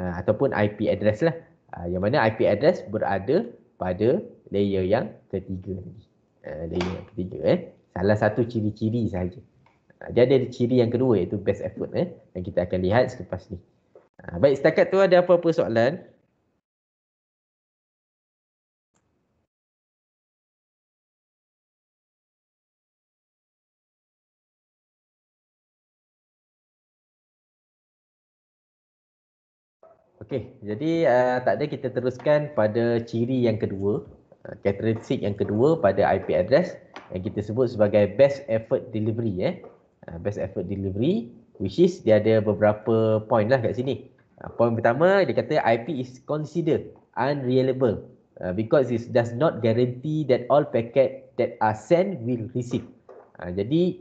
uh, ataupun IP address lah. Uh, yang mana IP address berada pada layer yang ketiga ni. Uh, layer yang ketiga eh. Salah satu ciri-ciri saja. Jadi ha, ada ciri yang kedua iaitu best effort eh yang kita akan lihat selepas ni. Ha, baik setakat tu ada apa-apa soalan? Okey, jadi uh, tak ada kita teruskan pada ciri yang kedua, uh, karakteristik yang kedua pada IP address yang kita sebut sebagai best effort delivery eh uh, best effort delivery which is dia ada beberapa point lah kat sini. Uh, point pertama dia kata IP is considered unreliable uh, because it does not guarantee that all packet that are sent will receive. Uh, jadi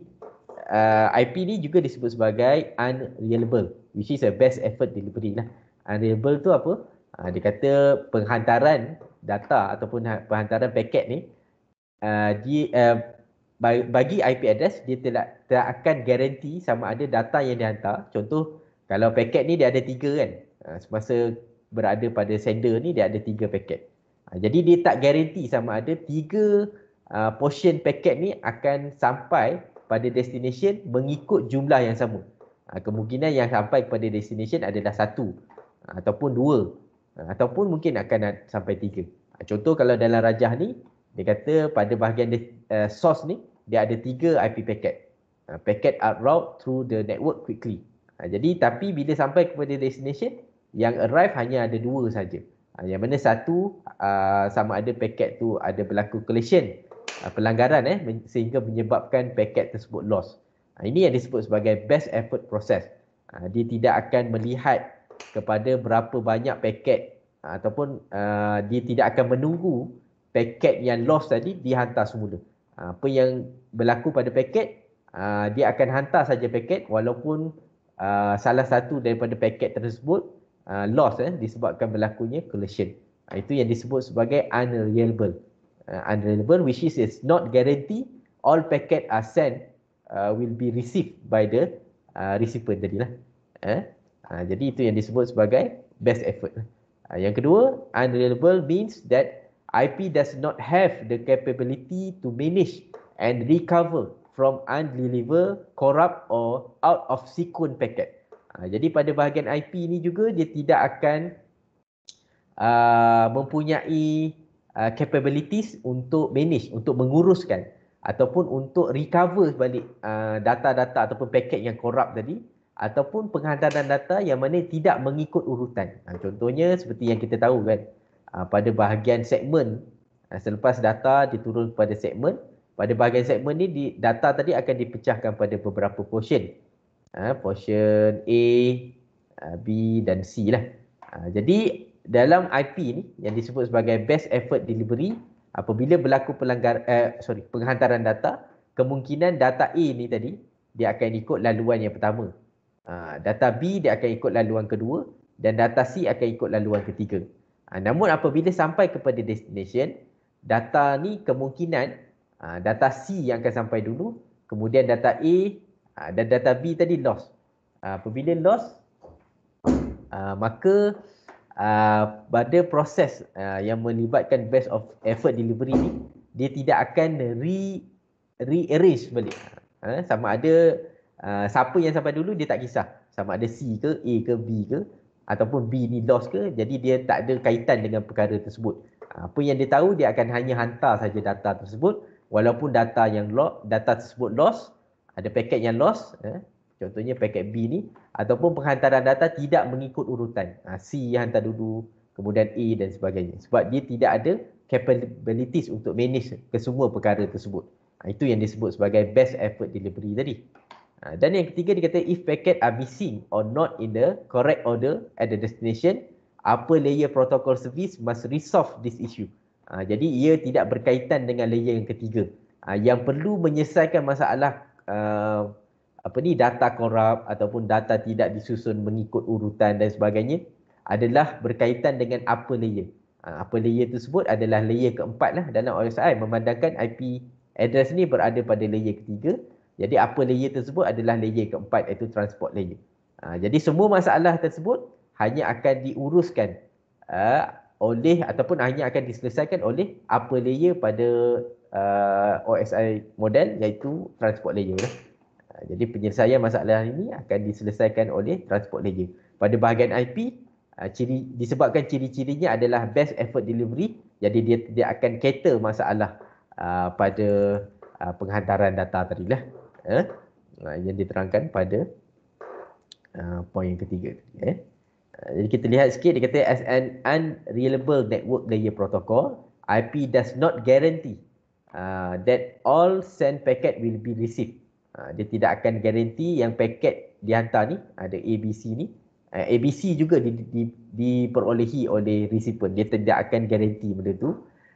uh, IP ni juga disebut sebagai unreliable which is a best effort delivery lah. Unreliable tu apa? Uh, dia kata penghantaran data ataupun ha- penghantaran paket ni uh, dia, uh, bagi IP address dia tidak tidak akan garanti sama ada data yang dihantar contoh kalau paket ni dia ada tiga kan ha, semasa berada pada sender ni dia ada tiga paket ha, jadi dia tak garanti sama ada tiga uh, portion paket ni akan sampai pada destination mengikut jumlah yang sama ha, kemungkinan yang sampai kepada destination adalah satu ha, ataupun dua ha, ataupun mungkin akan sampai tiga ha, contoh kalau dalam rajah ni dia kata pada bahagian uh, source ni dia ada tiga IP packet uh, packet out route through the network quickly uh, jadi tapi bila sampai kepada destination yang arrive hanya ada dua saja uh, yang mana satu uh, sama ada packet tu ada berlaku collision uh, pelanggaran eh sehingga menyebabkan packet tersebut loss uh, ini yang disebut sebagai best effort process uh, dia tidak akan melihat kepada berapa banyak packet ataupun uh, dia tidak akan menunggu paket yang lost tadi dihantar semula. Apa yang berlaku pada paket, ah, dia akan hantar saja paket walaupun ah, salah satu daripada paket tersebut ah, lost eh, disebabkan berlakunya collision. Itu yang disebut sebagai unreliable. Unreliable which is it's not guarantee all packet are sent will be received by the recipient tadilah. Eh? Jadi itu yang disebut sebagai best effort. Yang kedua, unreliable means that IP does not have the capability to manage and recover from undeliver, corrupt or out of sequence packet. Ha, jadi pada bahagian IP ini juga dia tidak akan uh, mempunyai uh, capabilities untuk manage, untuk menguruskan ataupun untuk recover balik uh, data-data ataupun paket yang corrupt tadi ataupun penghantaran data yang mana tidak mengikut urutan. Ha, contohnya seperti yang kita tahu kan, Ah, pada bahagian segmen ah, selepas data diturun pada segmen pada bahagian segmen ni data tadi akan dipecahkan pada beberapa portion ah, portion A B dan C lah jadi dalam IP ni yang disebut sebagai best effort delivery apabila berlaku pelanggar eh, sorry penghantaran data kemungkinan data A ni tadi dia akan ikut laluan yang pertama data B dia akan ikut laluan kedua dan data C akan ikut laluan ketiga Uh, namun apabila sampai kepada destination, data ni kemungkinan uh, data C yang akan sampai dulu, kemudian data A uh, dan data B tadi lost. Uh, apabila lost, uh, maka uh, pada proses uh, yang melibatkan best of effort delivery ni, dia tidak akan re rearrange balik. Uh, sama ada uh, siapa yang sampai dulu, dia tak kisah. Sama ada C ke, A ke, B ke, ataupun B ni loss ke jadi dia tak ada kaitan dengan perkara tersebut apa yang dia tahu dia akan hanya hantar saja data tersebut walaupun data yang lo, data tersebut loss ada paket yang loss eh, contohnya paket B ni ataupun penghantaran data tidak mengikut urutan ha, C hantar dulu kemudian A dan sebagainya sebab dia tidak ada capabilities untuk manage kesemua perkara tersebut ha, itu yang disebut sebagai best effort delivery tadi Ha, dan yang ketiga dia kata if packet are missing or not in the correct order at the destination, apa layer protocol service must resolve this issue. Ha, jadi ia tidak berkaitan dengan layer yang ketiga. Ha, yang perlu menyelesaikan masalah uh, apa ni data korup ataupun data tidak disusun mengikut urutan dan sebagainya adalah berkaitan dengan apa layer. Ha, apa layer sebut adalah layer keempat lah dalam OSI memandangkan IP address ni berada pada layer ketiga. Jadi apa layer tersebut adalah layer keempat iaitu transport layer. Ha, jadi semua masalah tersebut hanya akan diuruskan uh, oleh ataupun hanya akan diselesaikan oleh apa layer pada uh, ha, OSI model iaitu transport layer. Ha, jadi penyelesaian masalah ini akan diselesaikan oleh transport layer. Pada bahagian IP, uh, ha, ciri, disebabkan ciri-cirinya adalah best effort delivery jadi dia, tidak akan cater masalah uh, pada uh, penghantaran data tadi lah eh, ha, yang diterangkan pada uh, ha, poin yang ketiga. Eh. Uh, jadi kita lihat sikit, dia kata as an unreliable network layer protocol, IP does not guarantee uh, that all send packet will be received. Uh, dia tidak akan guarantee yang packet dihantar ni, ada ABC ni, uh, ABC juga di, di, diperolehi oleh recipient. Dia tidak akan guarantee benda tu.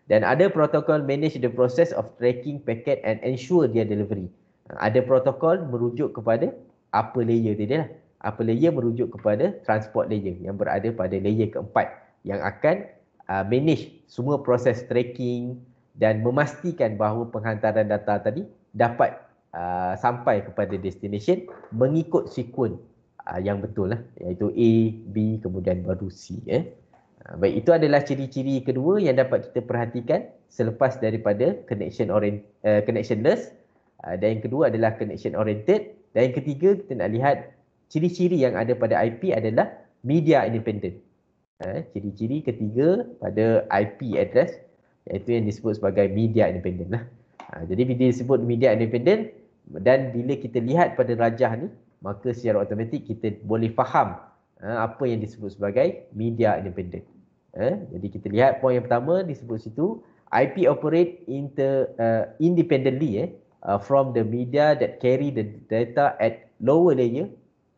Dan ada protokol manage the process of tracking packet and ensure their delivery. Uh, ada protokol merujuk kepada apa layer tadi lah. Apa layer merujuk kepada transport layer yang berada pada layer keempat yang akan uh, manage semua proses tracking dan memastikan bahawa penghantaran data tadi dapat uh, sampai kepada destination mengikut sekuen uh, yang betul lah iaitu A, B kemudian baru C. Eh. Baik itu adalah ciri-ciri kedua yang dapat kita perhatikan selepas daripada connection orient, uh, connectionless Ah, dan yang kedua adalah connection oriented dan yang ketiga kita nak lihat ciri-ciri yang ada pada IP adalah media independent. Ah, ciri-ciri eh, ketiga pada IP address iaitu yang disebut sebagai media independent. Lah. Ha, jadi bila disebut media independent dan bila kita lihat pada rajah ni maka secara automatik kita boleh faham eh, apa yang disebut sebagai media independent. Eh, jadi kita lihat poin yang pertama disebut situ IP operate inter, uh, independently eh, Uh, from the media that carry the data at lower layer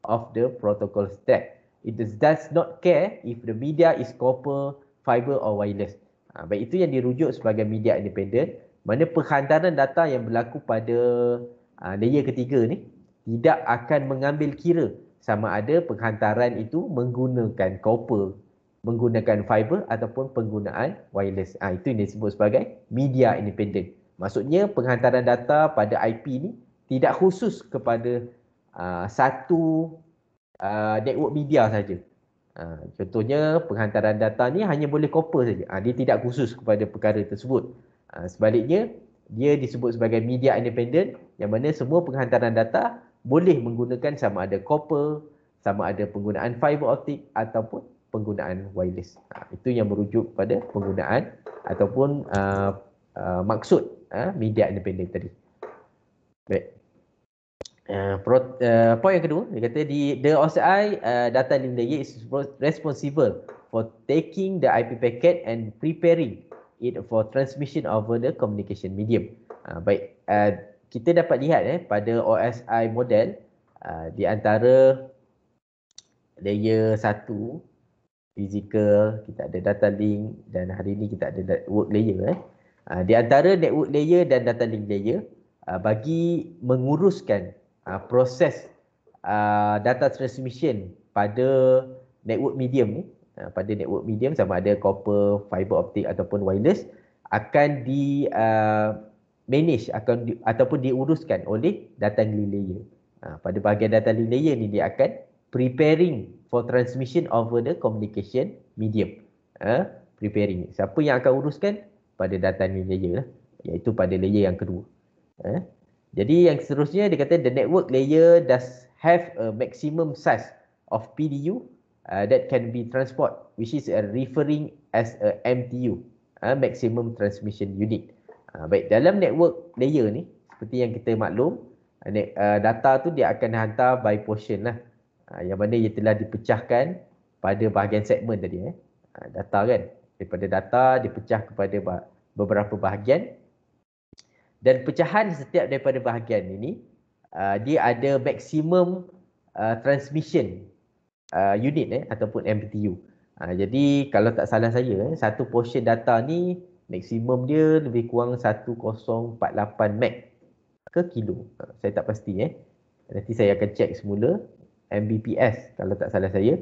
of the protocol stack. It does, does not care if the media is copper, fiber or wireless. Ha, baik itu yang dirujuk sebagai media independent. Mana penghantaran data yang berlaku pada ha, layer ketiga ni tidak akan mengambil kira sama ada penghantaran itu menggunakan copper, menggunakan fiber ataupun penggunaan wireless. Ha, itu yang disebut sebagai media independent. Maksudnya penghantaran data pada IP ni tidak khusus kepada uh, satu uh, network media saja. Uh, contohnya penghantaran data ni hanya boleh copper saja. Uh, dia tidak khusus kepada perkara tersebut. Uh, sebaliknya dia disebut sebagai media independent yang mana semua penghantaran data boleh menggunakan sama ada copper, sama ada penggunaan fiber optik ataupun penggunaan wireless. itu yang merujuk pada penggunaan ataupun uh, uh, maksud uh, media independen tadi. Baik. Uh, ha, uh, ha, Poin yang kedua, dia kata di the OSI uh, data lindungi is responsible for taking the IP packet and preparing it for transmission over the communication medium. Uh, baik, uh, kita dapat lihat eh pada OSI model uh, di antara layer satu physical kita ada data link dan hari ini kita ada work layer eh. Ah, di antara network layer dan data link layer uh, bagi menguruskan uh, proses uh, data transmission pada network medium ni uh, pada network medium sama ada copper fiber optic ataupun wireless akan di uh, manage akan di, ataupun diuruskan oleh data link layer uh, pada bahagian data link layer ni dia akan preparing for transmission over the communication medium uh, preparing siapa yang akan uruskan pada data ni layer lah iaitu pada layer yang kedua eh? jadi yang seterusnya dia kata the network layer does have a maximum size of PDU uh, that can be transport which is referring as a MTU a uh, maximum transmission unit uh, baik dalam network layer ni seperti yang kita maklum uh, uh data tu dia akan hantar by portion lah uh, yang mana ia telah dipecahkan pada bahagian segmen tadi eh uh, data kan daripada data dipecah kepada bahagian beberapa bahagian dan pecahan setiap daripada bahagian ini uh, dia ada maksimum uh, transmission uh, unit eh, ataupun MPTU. Uh, jadi kalau tak salah saya, eh, satu portion data ni maksimum dia lebih kurang 1048 meg ke kilo. Uh, saya tak pasti eh. Nanti saya akan check semula MBPS kalau tak salah saya.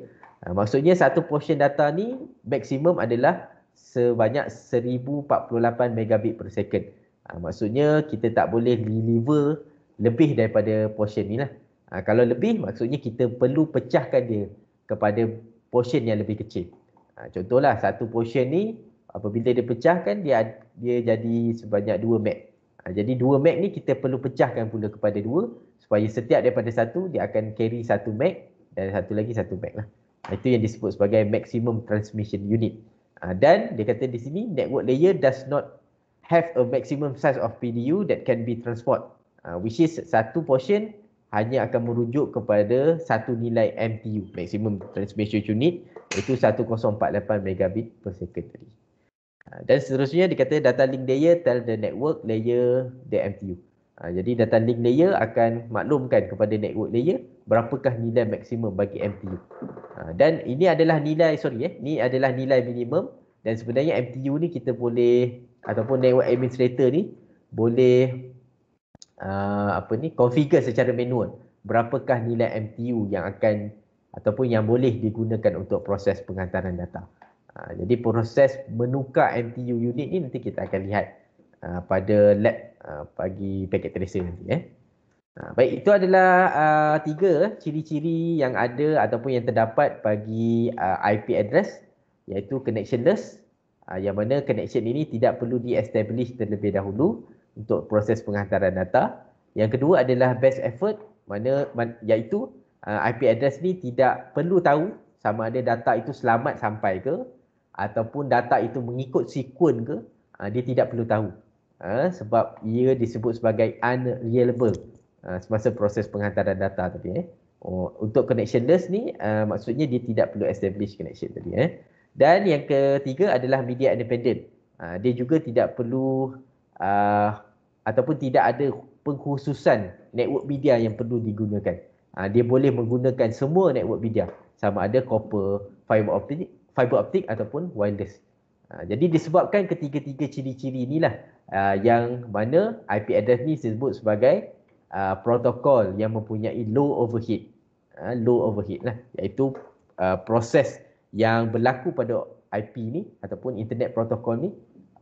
Uh, maksudnya satu portion data ni maksimum adalah sebanyak 1048 megabit per second. Ha, maksudnya kita tak boleh deliver lebih daripada portion ni lah. Ha, kalau lebih maksudnya kita perlu pecahkan dia kepada portion yang lebih kecil. Ha, contohlah satu portion ni apabila dia pecahkan dia dia jadi sebanyak 2 meg. Ha, jadi 2 meg ni kita perlu pecahkan pula kepada 2 supaya setiap daripada satu dia akan carry 1 meg dan satu lagi 1 meg lah. Itu yang disebut sebagai maximum transmission unit. Ah, dan dia kata di sini network layer does not have a maximum size of PDU that can be transport uh, which is satu portion hanya akan merujuk kepada satu nilai MTU maximum transmission unit iaitu 1048 megabit per second tadi. Ah, dan seterusnya dikata data link layer tell the network layer the MTU. Jadi data link layer akan maklumkan kepada network layer berapakah nilai maksimum bagi MTU. Ha, dan ini adalah nilai, sorry eh, ni adalah nilai minimum dan sebenarnya MTU ni kita boleh ataupun network administrator ni boleh uh, apa ni configure secara manual berapakah nilai MTU yang akan ataupun yang boleh digunakan untuk proses penghantaran data. Ha, jadi proses menukar MTU unit ni nanti kita akan lihat uh, pada lab uh, pagi packet tracer nanti eh. Ha, baik, itu adalah uh, tiga eh, ciri-ciri yang ada ataupun yang terdapat bagi uh, ah, IP address iaitu connectionless uh, yang mana connection ini tidak perlu di-establish terlebih dahulu untuk proses penghantaran data. Yang kedua adalah best effort mana man, iaitu uh, IP address ni tidak perlu tahu sama ada data itu selamat sampai ke ataupun data itu mengikut sekuen ke, uh, dia tidak perlu tahu. Uh, sebab ia disebut sebagai unreliable Ah, semasa proses penghantaran data tadi eh. Oh, untuk connectionless ni uh, maksudnya dia tidak perlu establish connection tadi eh. Dan yang ketiga adalah media independent. Uh, dia juga tidak perlu uh, ataupun tidak ada pengkhususan network media yang perlu digunakan. Uh, dia boleh menggunakan semua network media sama ada copper, fiber optic, fiber optic ataupun wireless. Uh, jadi disebabkan ketiga-tiga ciri-ciri inilah uh, yang mana IP address ni disebut sebagai Uh, protokol yang mempunyai low overheat. Uh, low overheat lah iaitu uh, proses yang berlaku pada IP ni ataupun internet protokol ni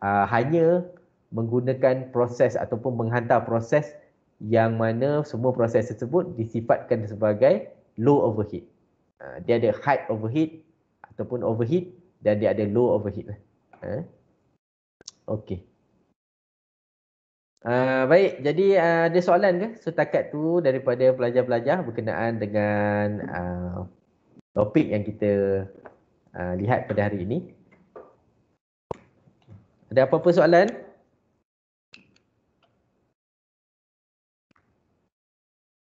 uh, hanya menggunakan proses ataupun menghantar proses yang mana semua proses tersebut disifatkan sebagai low overheat. Uh, dia ada high overheat ataupun overheat dan dia ada low overheat lah. Uh. Okay. Eh, baik, jadi uh, ada soalan ke setakat tu daripada pelajar-pelajar berkenaan dengan uh, topik yang kita uh, lihat pada hari ini? Ada apa-apa soalan?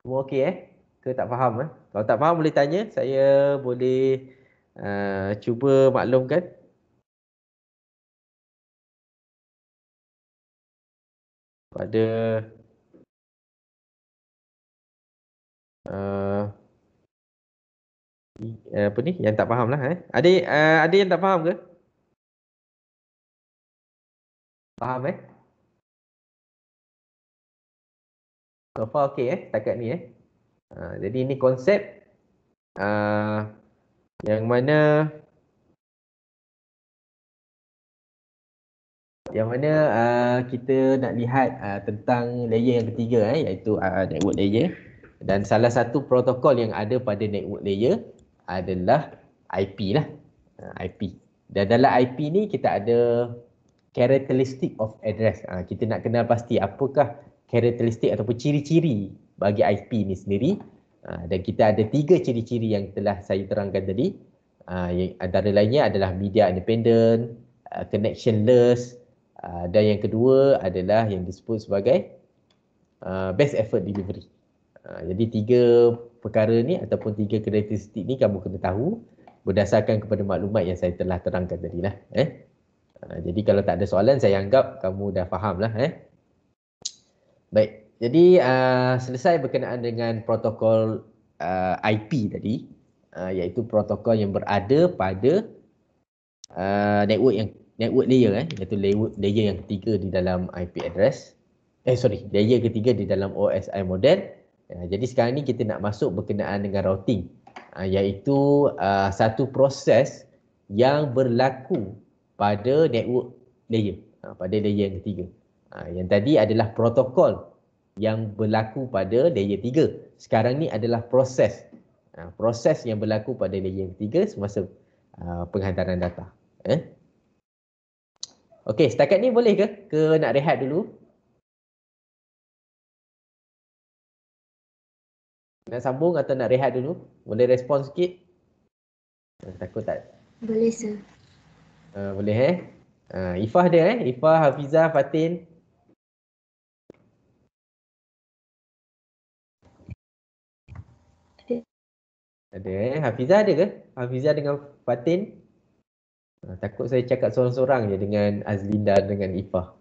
Semua okey eh? Ke tak faham eh? Kalau tak faham boleh tanya, saya boleh uh, cuba maklumkan. pada uh, eh, eh, apa ni yang tak faham lah eh. Ada uh, ada yang tak faham ke? Faham eh? So far okay eh, setakat ni eh. Uh, jadi ini konsep uh, yang mana yang mana uh, kita nak lihat uh, tentang layer yang ketiga eh, iaitu uh, network layer dan salah satu protokol yang ada pada network layer adalah IP lah uh, IP dan dalam IP ni kita ada characteristic of address uh, kita nak kenal pasti apakah characteristic ataupun ciri-ciri bagi IP ni sendiri uh, dan kita ada tiga ciri-ciri yang telah saya terangkan tadi uh, yang antara lainnya adalah media independent uh, connectionless Ah, dan yang kedua adalah yang disebut sebagai uh, best effort delivery. Uh, jadi tiga perkara ni ataupun tiga karakteristik ni kamu kena tahu berdasarkan kepada maklumat yang saya telah terangkan tadi lah. Eh? Uh, jadi kalau tak ada soalan saya anggap kamu dah faham lah. Eh? Baik, jadi uh, selesai berkenaan dengan protokol uh, IP tadi uh, iaitu protokol yang berada pada uh, network yang network layer eh iaitu layer layer yang ketiga di dalam IP address eh sorry layer ketiga di dalam OSI model uh, jadi sekarang ni kita nak masuk berkenaan dengan routing uh, iaitu uh, satu proses yang berlaku pada network layer uh, pada layer yang ketiga uh, yang tadi adalah protokol yang berlaku pada layer tiga sekarang ni adalah proses uh, proses yang berlaku pada layer yang ketiga semasa uh, penghantaran data eh? Okey, setakat ni boleh ke? Ke nak rehat dulu? Nak sambung atau nak rehat dulu? Boleh respon sikit? Takut tak? Boleh, sir. Uh, boleh, eh? Uh, Ifah dia, eh? Ifah, Hafizah, Fatin. Ada, eh? Hafizah ada ke? Hafizah dengan Fatin. Fatin. Ha, takut saya cakap seorang-seorang je dengan Azlinda dengan Ifah.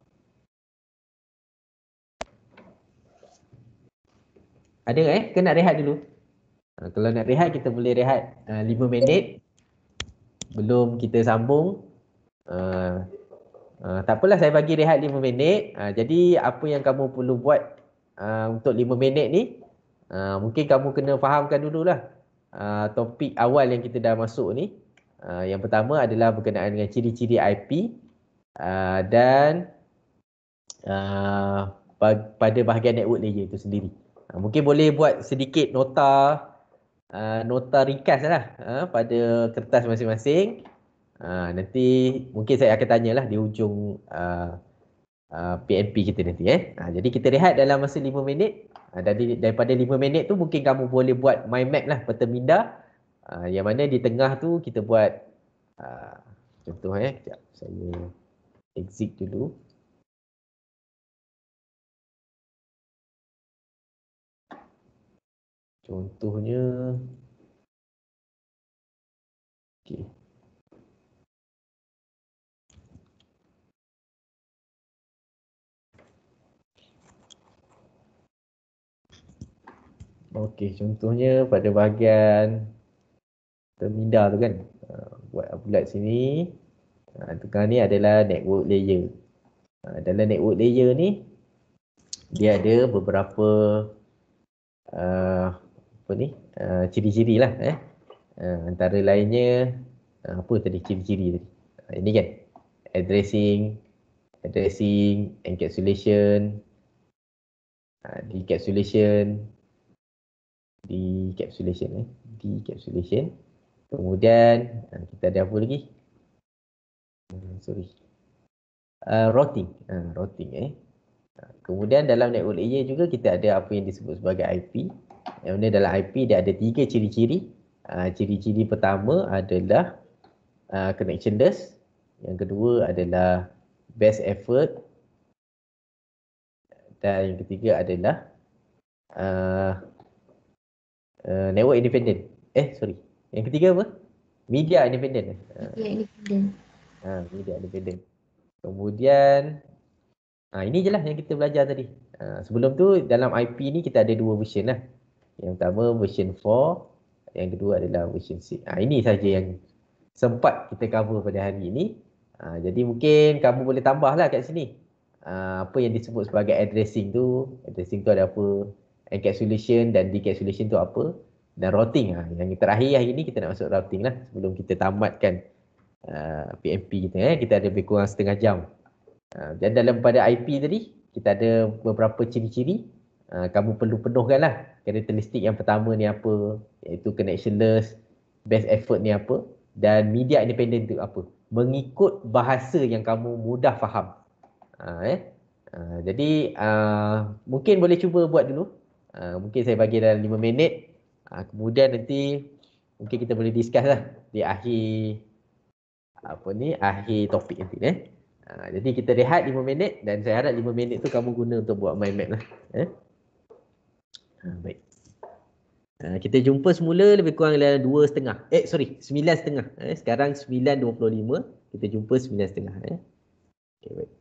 Ada eh? Kita nak rehat dulu. Ha, kalau nak rehat, kita boleh rehat uh, minit. Belum kita sambung. Uh, uh, tak apalah saya bagi rehat lima minit. Uh, jadi apa yang kamu perlu buat uh, untuk lima minit ni, uh, mungkin kamu kena fahamkan dululah uh, topik awal yang kita dah masuk ni. Ah, yang pertama adalah berkenaan dengan ciri-ciri IP uh, ah, dan uh, pada bahagian network layer itu sendiri. Uh, mungkin boleh buat sedikit nota uh, nota ringkas lah uh, pada kertas masing-masing. Uh, nanti mungkin saya akan tanyalah di ujung uh, Uh, PNP kita nanti eh. Uh, jadi kita rehat dalam masa lima minit. Uh, dari, daripada lima minit tu mungkin kamu boleh buat mind map lah peta uh, yang mana di tengah tu kita buat uh, contoh eh sekejap saya exit dulu contohnya okey Okey, contohnya pada bahagian terminda tu kan uh, buat bulat sini uh, tengah ni adalah network layer uh, dalam network layer ni dia ada beberapa apa ni ciri-ciri lah eh antara lainnya apa tadi ciri-ciri tadi ini kan addressing addressing encapsulation decapsulation decapsulation eh decapsulation Kemudian eh, kita ada apa lagi? Hmm, sorry. Uh, eh, routing. Uh, eh, routing eh. Kemudian dalam network layer juga kita ada apa yang disebut sebagai IP. Yang mana dalam IP dia ada tiga ciri-ciri. Ciri-ciri uh, pertama adalah uh, connectionless. Yang kedua adalah best effort. Dan yang ketiga adalah uh, uh, network independent. Eh sorry. Yang ketiga apa? Media independent. Media independent. Ha, media independent. Kemudian ha, ini je lah yang kita belajar tadi. Ha, sebelum tu dalam IP ni kita ada dua version lah. Yang pertama version 4. Yang kedua adalah version 6. Ha, ini saja yang sempat kita cover pada hari ini. Ha, jadi mungkin kamu boleh tambah lah kat sini. Ha, apa yang disebut sebagai addressing tu. Addressing tu ada apa? Encapsulation dan decapsulation tu apa? dan routing lah. Yang terakhir hari ni kita nak masuk routing lah sebelum kita tamatkan uh, PMP kita eh. Kita ada lebih kurang setengah jam. Uh, dan dalam pada IP tadi, kita ada beberapa ciri-ciri. Uh, kamu perlu penuhkan lah. Karakteristik yang pertama ni apa, iaitu connectionless, best effort ni apa dan media independent tu apa. Mengikut bahasa yang kamu mudah faham. Uh, eh. uh, jadi uh, mungkin boleh cuba buat dulu. Uh, mungkin saya bagi dalam 5 minit Ha, kemudian nanti mungkin kita boleh discuss lah di akhir apa ni akhir topik nanti eh. Ha, jadi kita rehat 5 minit dan saya harap 5 minit tu kamu guna untuk buat mind map lah. Eh. Ha, baik. Ha, kita jumpa semula lebih kurang dalam 2 setengah. Eh sorry, 9 setengah. Eh. Sekarang 9.25. Kita jumpa 9 setengah. Eh. Okay, baik.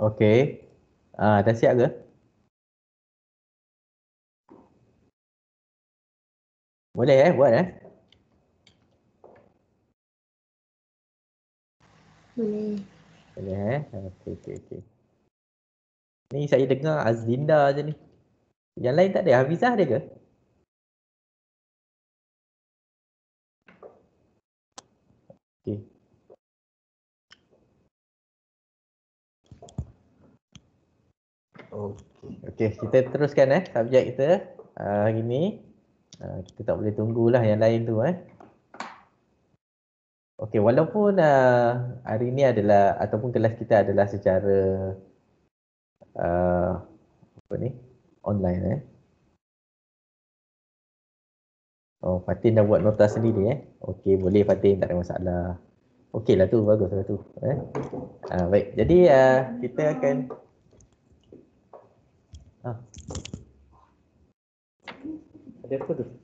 Okey. Ah, uh, dah siap ke? Boleh eh, buat eh. Boleh. Boleh eh. Okey, okey, okey. Ni saya dengar Azlinda je ni. Yang lain tak ada? Hafizah ada ke? Okey, okay, kita teruskan eh subjek kita uh, hari ni. Uh, kita tak boleh tunggulah yang lain tu eh. Okey, walaupun uh, hari ni adalah ataupun kelas kita adalah secara uh, apa ni? online eh. Oh, Fatin dah buat nota sendiri eh. Okey, boleh Fatin, tak ada masalah. Okeylah tu, baguslah tu. Eh? Uh, baik, jadi uh, kita akan Ah. Cadê tudo?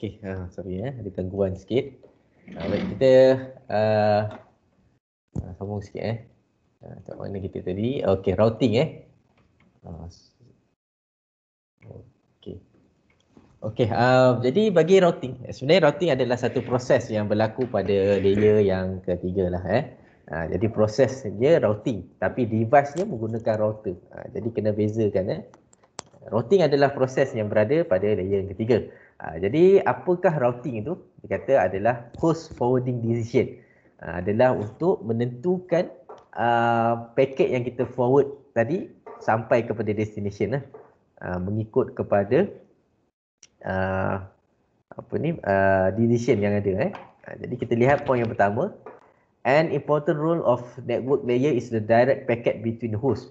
Okey, ha, uh, sorry eh, ada gangguan sikit. Uh, baik, kita uh, uh, sambung sikit eh. Uh, mana kita tadi? Okey, routing eh. Okey. Uh, Okey, okay, uh, jadi bagi routing, eh, sebenarnya routing adalah satu proses yang berlaku pada layer yang ketiga lah eh. Ha, jadi proses dia routing tapi device dia menggunakan router. Ha, jadi kena bezakan eh. Routing adalah proses yang berada pada layer yang ketiga. Ha, jadi apakah routing itu? Dia kata adalah host forwarding decision. Uh, adalah untuk menentukan uh, paket yang kita forward tadi sampai kepada destination lah. Uh, mengikut kepada uh, apa ni uh, decision yang ada eh. Uh, jadi kita lihat poin yang pertama. An important role of network layer is the direct packet between host.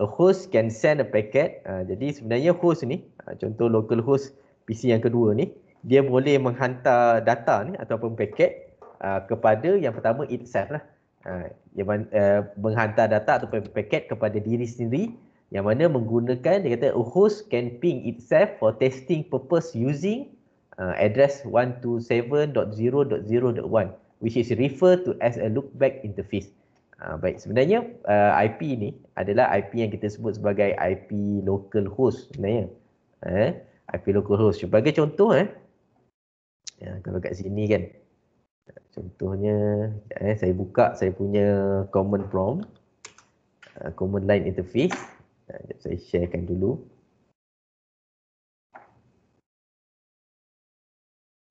A host can send a packet. Uh, jadi sebenarnya host ni, uh, contoh local host PC yang kedua ni dia boleh menghantar data ni ataupun paket uh, kepada yang pertama itself lah uh, yang, uh, menghantar data ataupun paket kepada diri sendiri yang mana menggunakan dia kata host can ping itself for testing purpose using uh, address 127.0.0.1 which is refer to as a look back interface uh, baik sebenarnya uh, IP ni adalah IP yang kita sebut sebagai IP local host sebenarnya eh? IP local host. Sebagai contoh eh. Ya, kalau kat sini kan. Contohnya eh, saya buka saya punya command prompt. Uh, ah, command line interface. Sekejap ah, saya sharekan dulu.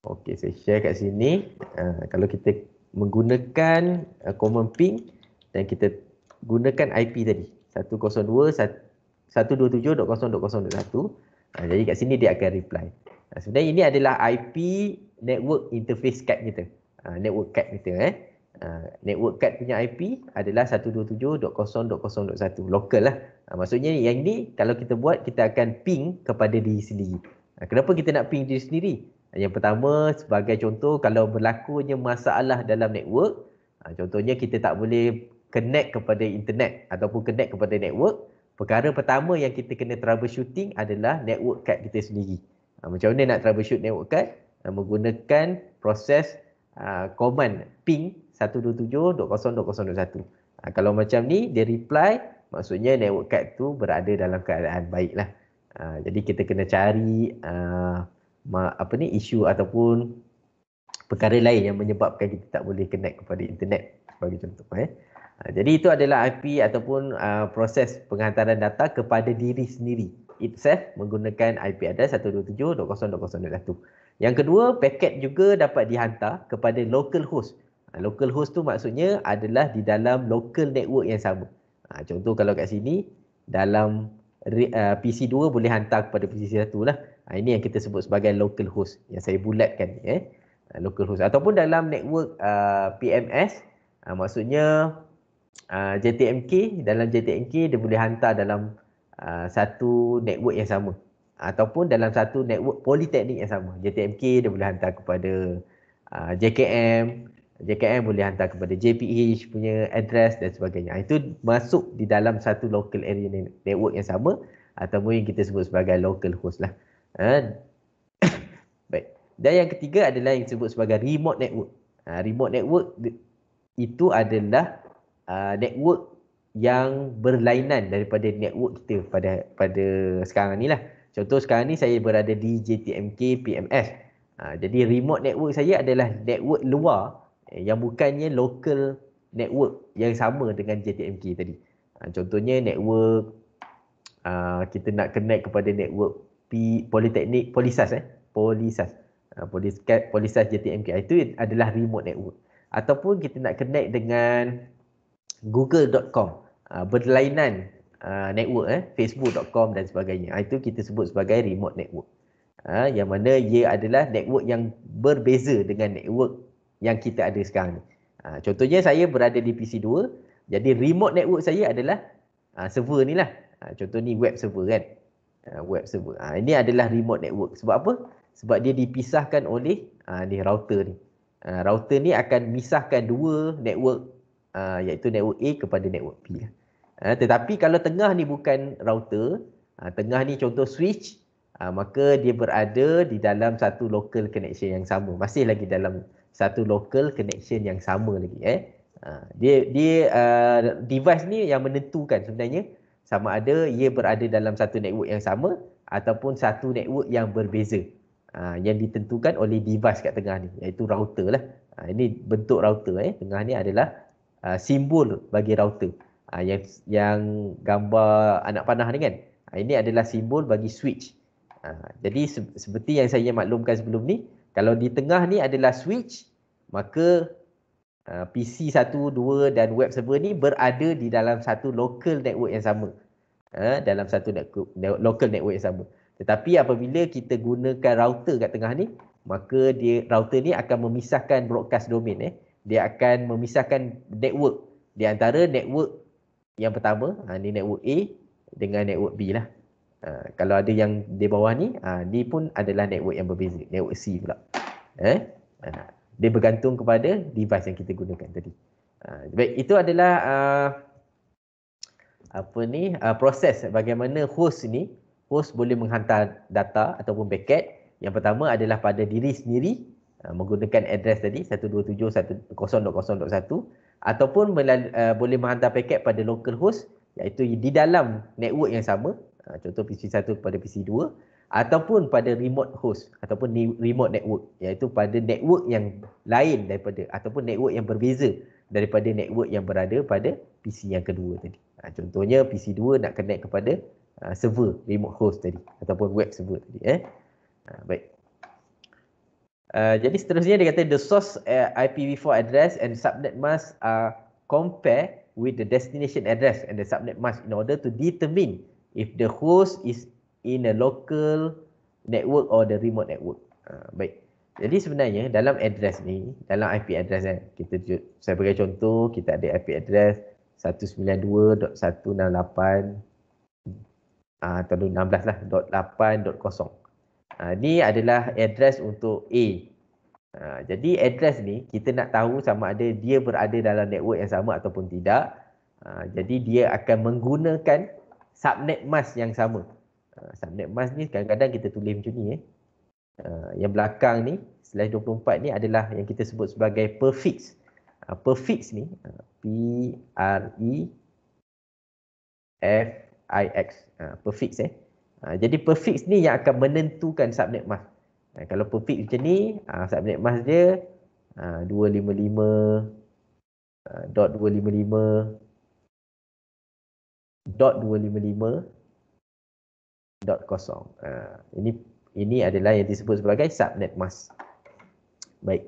Okey saya share kat sini. Uh, kalau kita menggunakan uh, command ping dan kita gunakan IP tadi. 102.127.0.0.1 Ha, jadi kat sini dia akan reply. Ha, sebenarnya ini adalah IP network interface card kita. Ha, network card kita eh. Ha, network card punya IP adalah 127.0.0.1 local lah. Ha, maksudnya ni, yang ni kalau kita buat kita akan ping kepada diri sendiri. Ha, kenapa kita nak ping diri sendiri? Ha, yang pertama sebagai contoh kalau berlakunya masalah dalam network ha, contohnya kita tak boleh connect kepada internet ataupun connect kepada network perkara pertama yang kita kena troubleshooting adalah network card kita sendiri. Ha, macam mana nak troubleshoot network card? Ha, menggunakan proses ha, command ping 127.0.0.1. Ha, kalau macam ni, dia reply maksudnya network card tu berada dalam keadaan baiklah. Ha, jadi kita kena cari ha, apa ni isu ataupun perkara lain yang menyebabkan kita tak boleh connect kepada internet Bagi contoh eh. Ha, jadi itu adalah IP ataupun uh, proses penghantaran data kepada diri sendiri itself menggunakan IP address 127.0.0.0.1 Yang kedua, paket juga dapat dihantar kepada local host. Ha, local host tu maksudnya adalah di dalam local network yang sama. Ha, contoh kalau kat sini, dalam uh, PC2 boleh hantar kepada PC1 lah. Ini yang kita sebut sebagai local host yang saya bulatkan. Eh? Local host. Ataupun dalam network uh, PMS, maksudnya Ah, JTMK dalam JTMK dia boleh hantar dalam uh, satu network yang sama ataupun dalam satu network politeknik yang sama JTMK dia boleh hantar kepada uh, ah, JKM JKM boleh hantar kepada JPH punya address dan sebagainya itu masuk di dalam satu local area network yang sama ataupun yang kita sebut sebagai local host lah uh, *coughs* baik dan yang ketiga adalah yang disebut sebagai remote network uh, remote network itu adalah uh, network yang berlainan daripada network kita pada pada sekarang ni lah. Contoh sekarang ni saya berada di JTMK PMS. Uh, jadi remote network saya adalah network luar eh, yang bukannya local network yang sama dengan JTMK tadi. Uh, contohnya network uh, kita nak connect kepada network P Politeknik Polisas eh. Polisas. Uh, Polis, Polisas JTMK itu adalah remote network. Ataupun kita nak connect dengan google.com uh, ah, berlainan uh, network eh facebook.com dan sebagainya ah, itu kita sebut sebagai remote network uh, yang mana ia adalah network yang berbeza dengan network yang kita ada sekarang ni uh, contohnya saya berada di PC2 jadi remote network saya adalah uh, server ni lah uh, contoh ni web server kan uh, web server uh, ini adalah remote network sebab apa sebab dia dipisahkan oleh uh, ni router ni uh, router ni akan misahkan dua network uh, iaitu network A kepada network B. Uh, tetapi kalau tengah ni bukan router, uh, tengah ni contoh switch, uh, maka dia berada di dalam satu local connection yang sama. Masih lagi dalam satu local connection yang sama lagi. Eh. Uh, dia dia uh, device ni yang menentukan sebenarnya sama ada ia berada dalam satu network yang sama ataupun satu network yang berbeza. Uh, yang ditentukan oleh device kat tengah ni iaitu router lah. Uh, ini bentuk router eh. Tengah ni adalah Ah, simbol bagi router. Uh, yang yang gambar anak panah ni kan. Uh, ini adalah simbol bagi switch. Uh, jadi se- seperti yang saya maklumkan sebelum ni, kalau di tengah ni adalah switch, maka uh, PC 1, 2 dan web server ni berada di dalam satu local network yang sama. Uh, dalam satu network, local network yang sama. Tetapi apabila kita gunakan router kat tengah ni, maka dia router ni akan memisahkan broadcast domain eh dia akan memisahkan network di antara network yang pertama ha, ni network A dengan network B lah ha, kalau ada yang di bawah ni ha, ni pun adalah network yang berbeza network C pula eh ha, dia bergantung kepada device yang kita gunakan tadi ha, baik itu adalah uh, apa ni uh, proses bagaimana host ni host boleh menghantar data ataupun packet yang pertama adalah pada diri sendiri Eh, menggunakan address tadi 127.0.0.1 ataupun melalui, uh, eh, boleh menghantar paket pada local host iaitu di dalam network yang sama uh, contoh PC1 pada PC2 ataupun pada remote host ataupun remote network iaitu pada network yang lain daripada ataupun network yang berbeza daripada network yang berada pada PC yang kedua tadi uh, contohnya PC2 nak connect kepada uh, server remote host tadi ataupun web server tadi eh uh, baik Uh, jadi seterusnya dia kata the source uh, IPv4 address and subnet mask are compare with the destination address and the subnet mask in order to determine if the host is in a local network or the remote network. Uh, baik. Jadi sebenarnya dalam address ni, dalam IP address eh, kita saya bagi contoh kita ada IP address 192.168 ah, atau 16 lah, .8.0. Ah, ni adalah address untuk A. Ha, jadi address ni kita nak tahu sama ada dia berada dalam network yang sama ataupun tidak. Ha, jadi dia akan menggunakan subnet mask yang sama. Ha, subnet mask ni kadang-kadang kita tulis macam ni eh. Ha, yang belakang ni slash 24 ni adalah yang kita sebut sebagai prefix. Ha, prefix ni ha, P R E F I X. Ha, prefix eh. Ha, jadi perfix ni yang akan menentukan subnet mask. Ha, kalau perfix macam ni, ha, subnet mask dia ha, 255 ha, dot 255 dot 255 ha, ini ini adalah yang disebut sebagai subnet mask. Baik.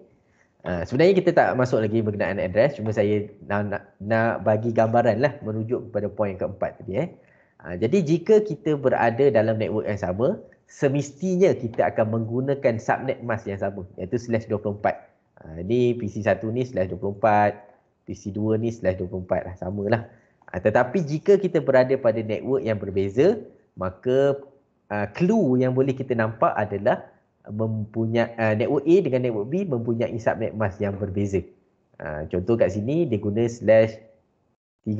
Ha, sebenarnya kita tak masuk lagi berkenaan address, cuma saya nak, nak, nak bagi gambaran lah merujuk kepada poin keempat tadi. Eh. Ha, jadi jika kita berada dalam network yang sama, semestinya kita akan menggunakan subnet mask yang sama iaitu slash 24. Ha, jadi PC 1 ni slash 24, PC 2 ni slash 24 lah, ha, sama lah. Ha, tetapi jika kita berada pada network yang berbeza, maka ha, clue yang boleh kita nampak adalah mempunyai ha, network A dengan network B mempunyai subnet mask yang berbeza. Ha, contoh kat sini dia guna slash 30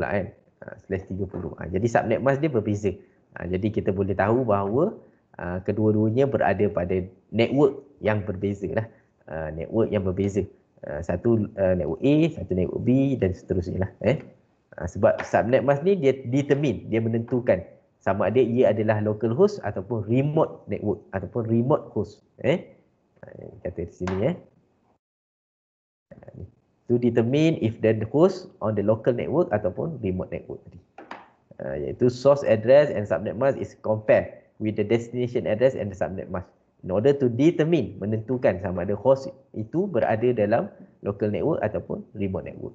lah kan. Ah, slash 30. Ha, ah, jadi subnet mask dia berbeza. Ha, jadi kita boleh tahu bahawa ha, kedua-duanya berada pada network yang berbeza lah. Ha, network yang berbeza. Ha, satu uh, network A, satu network B dan seterusnya lah. Eh. Ha, sebab subnet mask ni dia determine, dia menentukan sama ada ia adalah local host ataupun remote network ataupun remote host. Eh. kata di sini eh to determine if the host on the local network ataupun remote network tadi. Uh, iaitu source address and subnet mask is compare with the destination address and the subnet mask in order to determine menentukan sama ada host itu berada dalam local network ataupun remote network.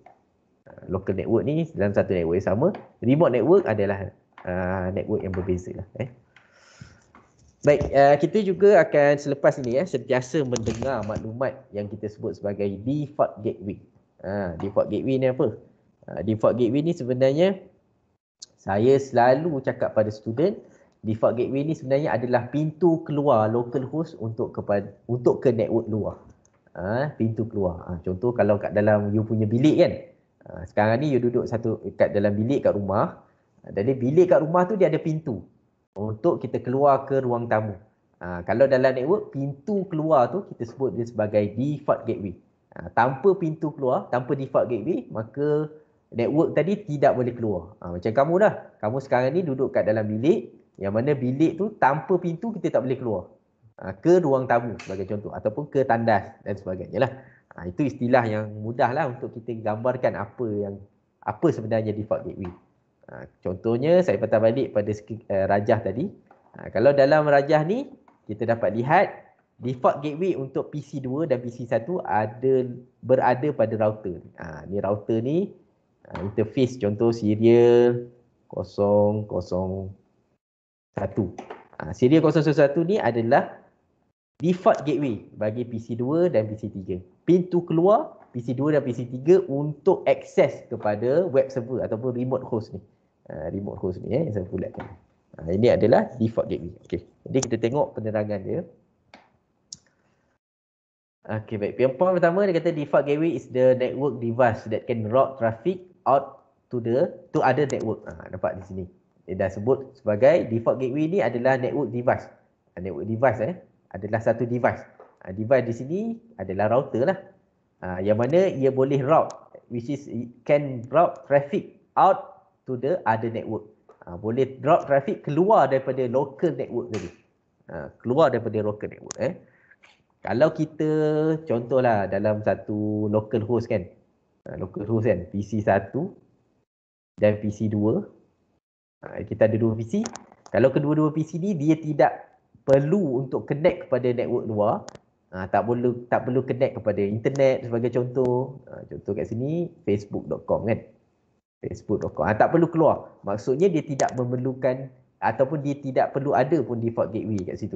Uh, local network ni dalam satu network yang sama, remote network adalah uh, network yang berbeza lah. Eh. Baik, uh, kita juga akan selepas ini ya, eh, sentiasa mendengar maklumat yang kita sebut sebagai default gateway. Ha, default gateway ni apa? Ha, default gateway ni sebenarnya saya selalu cakap pada student default gateway ni sebenarnya adalah pintu keluar local host untuk kepada untuk ke network luar. Ha, pintu keluar. Ha, contoh kalau kat dalam you punya bilik kan. Ha, sekarang ni you duduk satu kat dalam bilik kat rumah. Jadi ha, bilik kat rumah tu dia ada pintu untuk kita keluar ke ruang tamu. Ha, kalau dalam network pintu keluar tu kita sebut dia sebagai default gateway. Ah, tanpa pintu keluar, tanpa default gateway, maka network tadi tidak boleh keluar. Ha, macam kamu dah. Kamu sekarang ni duduk kat dalam bilik yang mana bilik tu tanpa pintu kita tak boleh keluar. Ha, ke ruang tamu sebagai contoh ataupun ke tandas dan sebagainya lah. Ha, itu istilah yang mudah lah untuk kita gambarkan apa yang apa sebenarnya default gateway. Ha, contohnya saya patah balik pada uh, rajah tadi. Ha, kalau dalam rajah ni kita dapat lihat default gateway untuk PC2 dan PC1 ada berada pada router. Ha, ni router ni ah, interface contoh serial 001. Ha, ah, serial 001 ni adalah default gateway bagi PC2 dan PC3. Pintu keluar PC2 dan PC3 untuk akses kepada web server ataupun remote host ni. Ha, remote host ni eh, yang saya pulatkan. Ha, ini adalah default gateway. Okay. Jadi kita tengok penerangan dia. Okay, baik. Yang poin pertama dia kata default gateway is the network device that can route traffic out to the to other network. ha, nampak di sini. Dia dah sebut sebagai default gateway ni adalah network device. Ha, network device eh adalah satu device. Ha, device di sini adalah router lah. Ha, yang mana ia boleh route which is can route traffic out to the other network. Ha, boleh route traffic keluar daripada local network tadi. Ha, keluar daripada local network eh kalau kita contohlah dalam satu local host kan ah, local host kan PC 1 dan PC 2 ah, kita ada dua PC kalau kedua-dua PC ni dia tidak perlu untuk connect kepada network luar ah, tak perlu tak perlu connect kepada internet sebagai contoh contoh kat sini facebook.com kan facebook.com tak perlu keluar maksudnya dia tidak memerlukan ataupun dia tidak perlu ada pun default gateway kat situ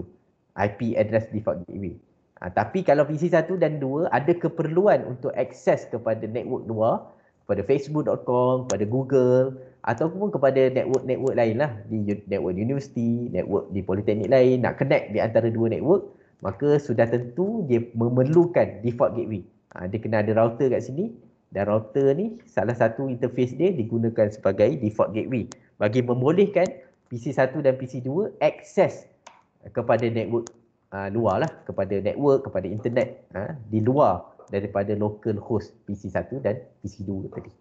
IP address default gateway Ha, tapi kalau PC 1 dan 2 ada keperluan untuk akses kepada network luar, kepada facebook.com, kepada google ataupun kepada network-network lain lah di network universiti, network di politeknik lain nak connect di antara dua network maka sudah tentu dia memerlukan default gateway. Ha, dia kena ada router kat sini dan router ni salah satu interface dia digunakan sebagai default gateway bagi membolehkan PC 1 dan PC 2 akses kepada network uh, ah, luar lah kepada network, kepada internet uh, di luar daripada local host PC1 dan PC2 tadi.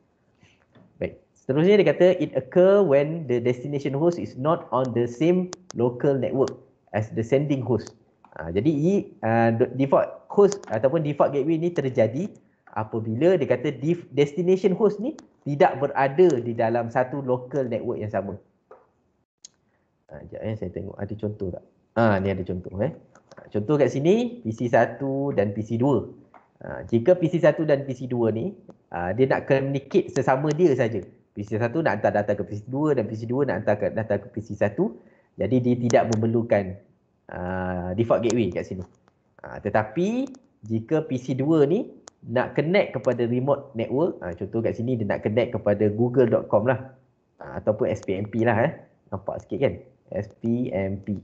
Baik. Seterusnya dia kata it occur when the destination host is not on the same local network as the sending host. Ha, jadi ini uh, default host ataupun default gateway ni terjadi apabila dia kata destination host ni tidak berada di dalam satu local network yang sama. Ha, sekejap eh, saya tengok ada contoh tak. Ha, ni ada contoh eh. Ha, contoh kat sini PC1 dan PC2. Ha, jika PC1 dan PC2 ni ha, dia nak communicate sesama dia saja. PC1 nak hantar data ke PC2 dan PC2 nak hantar data ke PC1. Jadi dia tidak memerlukan default gateway kat sini. Tetapi jika PC2 ni nak connect kepada remote network, contoh kat sini dia nak connect kepada google.com lah ataupun SPMP lah eh. Nampak sikit kan? SPMP.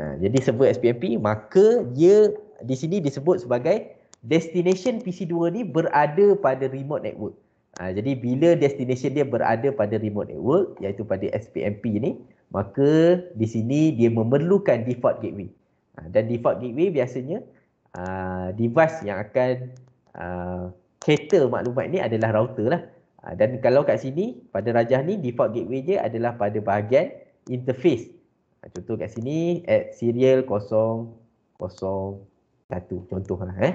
Ha, jadi server SPMP maka dia di sini disebut sebagai destination PC2 ni berada pada remote network. Ha, jadi bila destination dia berada pada remote network iaitu pada SPMP ni maka di sini dia memerlukan default gateway. Ha, dan default gateway biasanya uh, device yang akan uh, cater maklumat ni adalah router lah. Ha, dan kalau kat sini pada rajah ni default gateway dia adalah pada bahagian interface. Ha, contoh kat sini at serial 001 contohlah eh.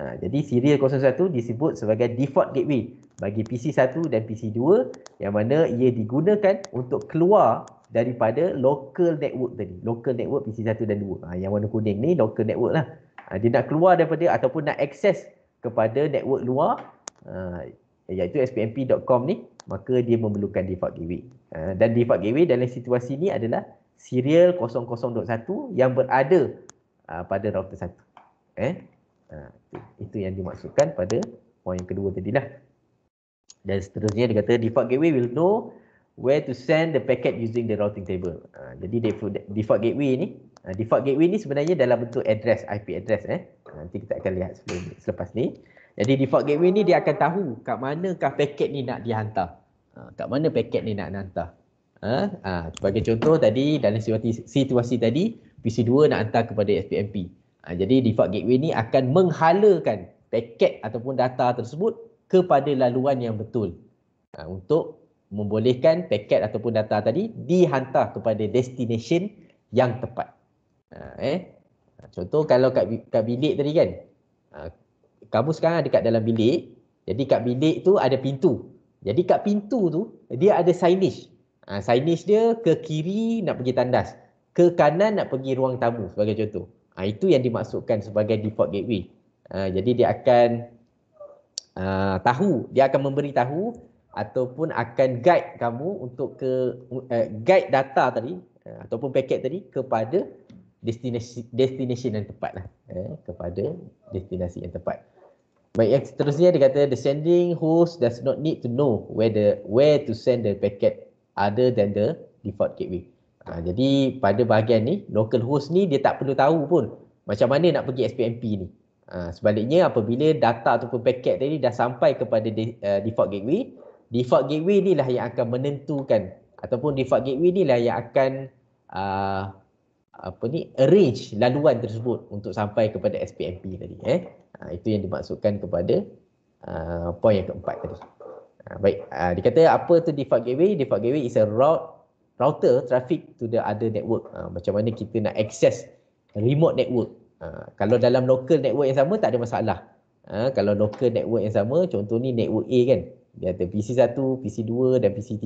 Ha, jadi serial 001 disebut sebagai default gateway bagi PC 1 dan PC 2 yang mana ia digunakan untuk keluar daripada local network tadi. Local network PC 1 dan 2. Ha, yang warna kuning ni local network lah. Ha, dia nak keluar daripada ataupun nak akses kepada network luar ha, iaitu spmp.com ni maka dia memerlukan default gateway. Ha, dan default gateway dalam situasi ni adalah serial 00.1 yang berada uh, pada router 1. Eh? Uh, itu yang dimaksudkan pada poin kedua tadi lah. Dan seterusnya dia kata default gateway will know where to send the packet using the routing table. Uh, jadi default gateway ni, uh, default gateway ni sebenarnya dalam bentuk address, IP address eh. Nanti kita akan lihat selepas ni. Jadi default gateway ni dia akan tahu kat manakah paket ni nak dihantar. Uh, kat mana paket ni nak dihantar. Ha? Ha, sebagai contoh tadi dalam situasi, situasi tadi PC2 nak hantar kepada SPMP. Ha, jadi default gateway ni akan menghalakan paket ataupun data tersebut kepada laluan yang betul ha, untuk membolehkan paket ataupun data tadi dihantar kepada destination yang tepat. Ha, eh. Ha, contoh kalau kat, kat bilik tadi kan, ha, kamu sekarang ada kat dalam bilik, jadi kat bilik tu ada pintu. Jadi kat pintu tu dia ada signage Ha, signage dia ke kiri nak pergi tandas. Ke kanan nak pergi ruang tamu sebagai contoh. Ha, itu yang dimaksudkan sebagai default gateway. Ha, jadi dia akan uh, tahu, dia akan memberi tahu ataupun akan guide kamu untuk ke uh, guide data tadi uh, ataupun paket tadi kepada destination destination yang tepat lah. Eh, kepada destinasi yang tepat. Baik, yang seterusnya dia kata the sending host does not need to know where the where to send the packet other than the default gateway. Ha, jadi pada bahagian ni local host ni dia tak perlu tahu pun macam mana nak pergi SPMP ni. Ha, sebaliknya apabila data ataupun packet tadi dah sampai kepada de, uh, default gateway, default gateway ni lah yang akan menentukan ataupun default gateway ni lah yang akan uh, apa ni arrange laluan tersebut untuk sampai kepada SPMP tadi eh. Ha, itu yang dimaksudkan kepada uh, ah, poin yang keempat tadi. Ah, baik, uh, dia kata apa tu default gateway? Default gateway is a route, router traffic to the other network. Uh, macam mana kita nak access remote network. Uh, kalau dalam local network yang sama tak ada masalah. Uh, kalau local network yang sama, contoh ni network A kan. Dia ada PC1, PC2 dan PC3.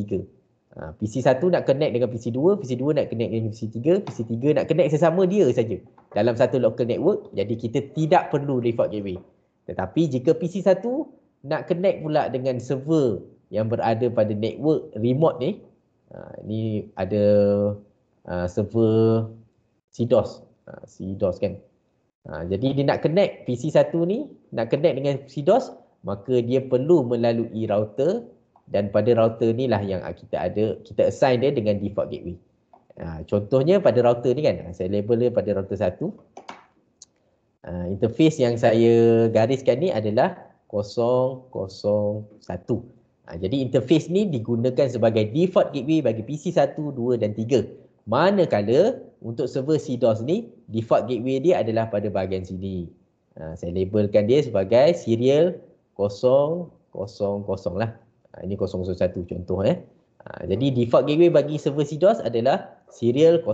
Uh, PC1 nak connect dengan PC2, PC2 nak connect dengan PC3, PC3 nak connect sesama dia saja dalam satu local network. Jadi kita tidak perlu default gateway. Tetapi jika PC1 nak connect pula dengan server yang berada pada network remote ni ha, ni ada uh, server CDOS ha, CDOS kan ha, jadi dia nak connect PC satu ni nak connect dengan CDOS maka dia perlu melalui router dan pada router ni lah yang kita ada kita assign dia dengan default gateway ha, contohnya pada router ni kan saya label dia pada router satu interface yang saya gariskan ni adalah Ha, jadi interface ni digunakan sebagai default gateway bagi PC 1, 2 dan 3. Manakala untuk server CDOS ni, default gateway dia adalah pada bahagian sini. Ha, saya labelkan dia sebagai serial 000 lah. Ha, ini 001 contoh eh. Ha, jadi default gateway bagi server CDOS adalah serial 000.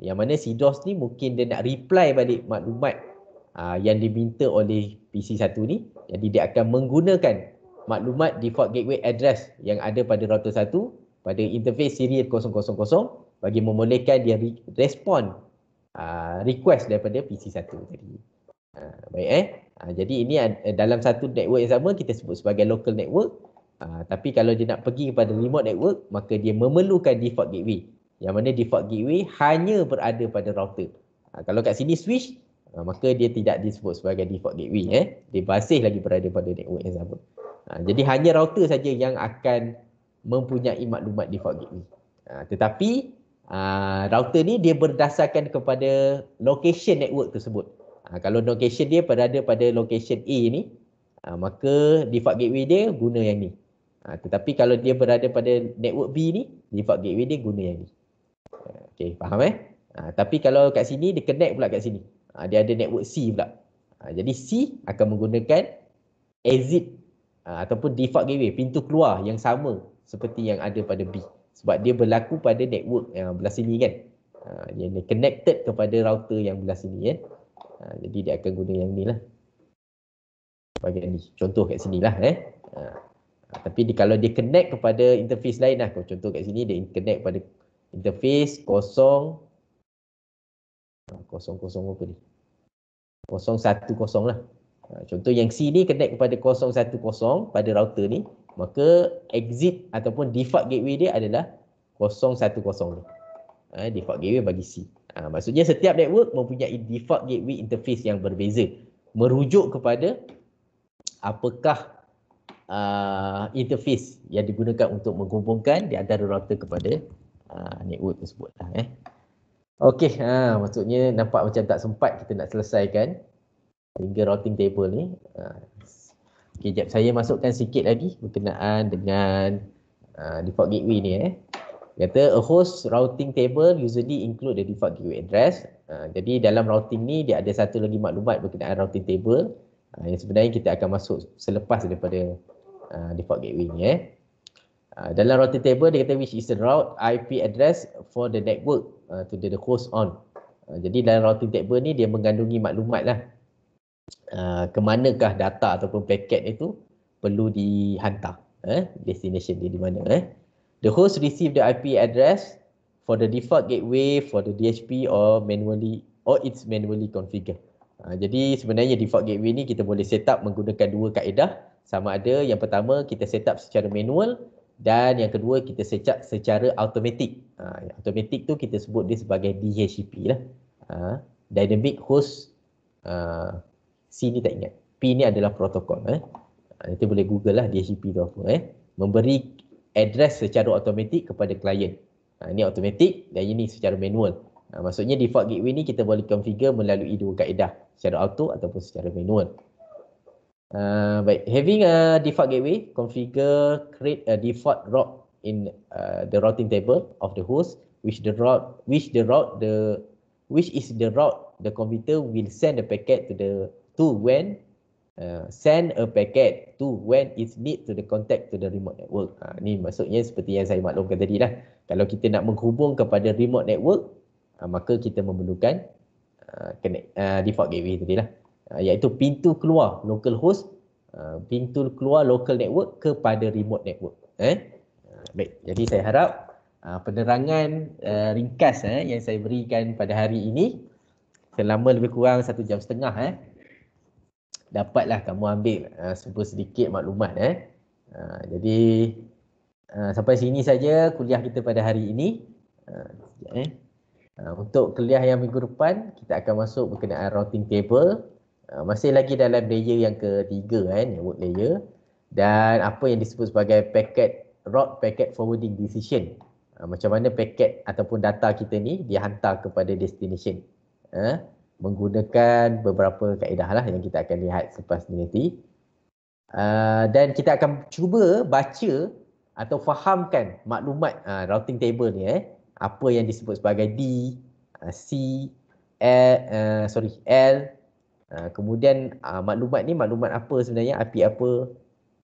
Yang mana DOS ni mungkin dia nak reply balik maklumat ha, yang diminta oleh PC satu ni jadi dia akan menggunakan maklumat default gateway address yang ada pada router satu pada interface serial 000 bagi membolehkan dia re respon uh, ah, request daripada PC satu tadi. Uh, baik eh. Uh, jadi ini uh, dalam satu network yang sama kita sebut sebagai local network. Uh, tapi kalau dia nak pergi kepada remote network maka dia memerlukan default gateway. Yang mana default gateway hanya berada pada router. Uh, kalau kat sini switch Uh, maka dia tidak disebut sebagai default gateway. Eh. Dia masih lagi berada pada network yang sama. Uh, jadi hanya router saja yang akan mempunyai maklumat default gateway. Uh, tetapi uh, router ni dia berdasarkan kepada location network tersebut. Uh, kalau location dia berada pada location A ni, uh, maka default gateway dia guna yang ni. Uh, tetapi kalau dia berada pada network B ni, default gateway dia guna yang ni. Uh, okay, faham eh? Uh, tapi kalau kat sini, dia connect pula kat sini uh, dia ada network C pula. Uh, jadi C akan menggunakan exit uh, ataupun default gateway, pintu keluar yang sama seperti yang ada pada B. Sebab dia berlaku pada network yang belah sini kan. Uh, yang connected kepada router yang belah sini kan. Uh, jadi dia akan guna yang ni lah. Bagian ni. Contoh kat sini lah eh. Uh, tapi di, kalau dia connect kepada interface lain lah. Contoh kat sini dia connect pada interface kosong. Kosong-kosong apa ni? 010 lah. Ha, contoh yang C ni connect kepada 010 pada router ni, maka exit ataupun default gateway dia adalah 010 ni. Ha, default gateway bagi C. Ha, maksudnya setiap network mempunyai default gateway interface yang berbeza. Merujuk kepada apakah uh, interface yang digunakan untuk menghubungkan di antara router kepada uh, network tersebut. Lah, eh. Okey, ha, maksudnya nampak macam tak sempat kita nak selesaikan hingga routing table ni. Ha. Okey, jap saya masukkan sikit lagi berkenaan dengan uh, default gateway ni eh. Kata a host routing table usually include the default gateway address. Uh, jadi dalam routing ni dia ada satu lagi maklumat berkenaan routing table uh, yang sebenarnya kita akan masuk selepas daripada uh, default gateway ni eh. Uh, dalam router table dia kata which is the route IP address for the network uh, to the host on. Uh, jadi dalam routing table ni dia mengandungi maklumat lah. Uh, kemanakah data ataupun packet itu perlu dihantar. Eh? Destination dia di mana. Eh? The host receive the IP address for the default gateway for the DHP or manually or it's manually configured. Uh, jadi sebenarnya default gateway ni kita boleh set up menggunakan dua kaedah. Sama ada yang pertama kita set up secara manual dan yang kedua kita secak secara automatik. Ha, automatik tu kita sebut dia sebagai DHCP lah. Ha, dynamic host uh, C ni tak ingat. P ni adalah protokol. Eh. Ha, Itu boleh google lah DHCP tu apa. Eh. Memberi address secara automatik kepada klien. Ha, ini automatik dan ini secara manual. Ha, maksudnya default gateway ni kita boleh configure melalui dua kaedah. Secara auto ataupun secara manual. Uh, baik, having a default gateway, configure create a default route in uh, the routing table of the host, which the route, which the route, the which is the route the computer will send the packet to the to when uh, send a packet to when it need to the contact to the remote network. Uh, ni maksudnya seperti yang saya maklumkan tadi lah. Kalau kita nak menghubung kepada remote network, uh, maka kita memerlukan uh, connect, uh, default gateway tadi lah. Uh, iaitu pintu keluar local host uh, pintu keluar local network kepada remote network eh uh, baik jadi saya harap penerangan ringkas eh yang saya berikan pada hari ini selama lebih kurang satu jam setengah eh dapatlah kamu ambil super sedikit maklumat eh jadi sampai sini saja kuliah kita pada hari ini eh untuk kuliah yang minggu depan kita akan masuk berkenaan routing table Ah, masih lagi dalam layer yang ketiga kan eh, network layer dan apa yang disebut sebagai packet route packet forwarding decision uh, macam mana packet ataupun data kita ni dihantar kepada destination uh, menggunakan beberapa kaedah lah yang kita akan lihat selepas ni nanti uh, dan kita akan cuba baca atau fahamkan maklumat uh, routing table ni eh apa yang disebut sebagai D, uh, C, L, uh, sorry L, Ah, kemudian uh, maklumat ni maklumat apa sebenarnya api apa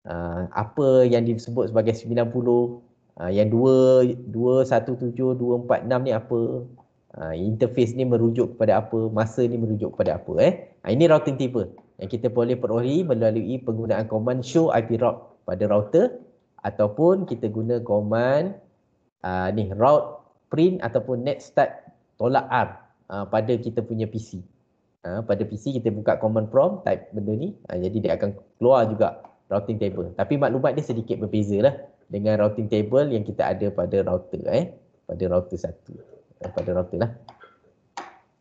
uh, apa yang disebut sebagai 90 uh, yang 217246 ni apa uh, interface ni merujuk kepada apa masa ni merujuk kepada apa eh uh, ini routing tipe yang kita boleh perolehi melalui penggunaan command show ip route pada router ataupun kita guna command uh, ni route print ataupun net start tolak r uh, pada kita punya pc ha, pada PC kita buka command prompt type benda ni ha, jadi dia akan keluar juga routing table tapi maklumat dia sedikit berbeza lah dengan routing table yang kita ada pada router eh pada router satu eh, pada router lah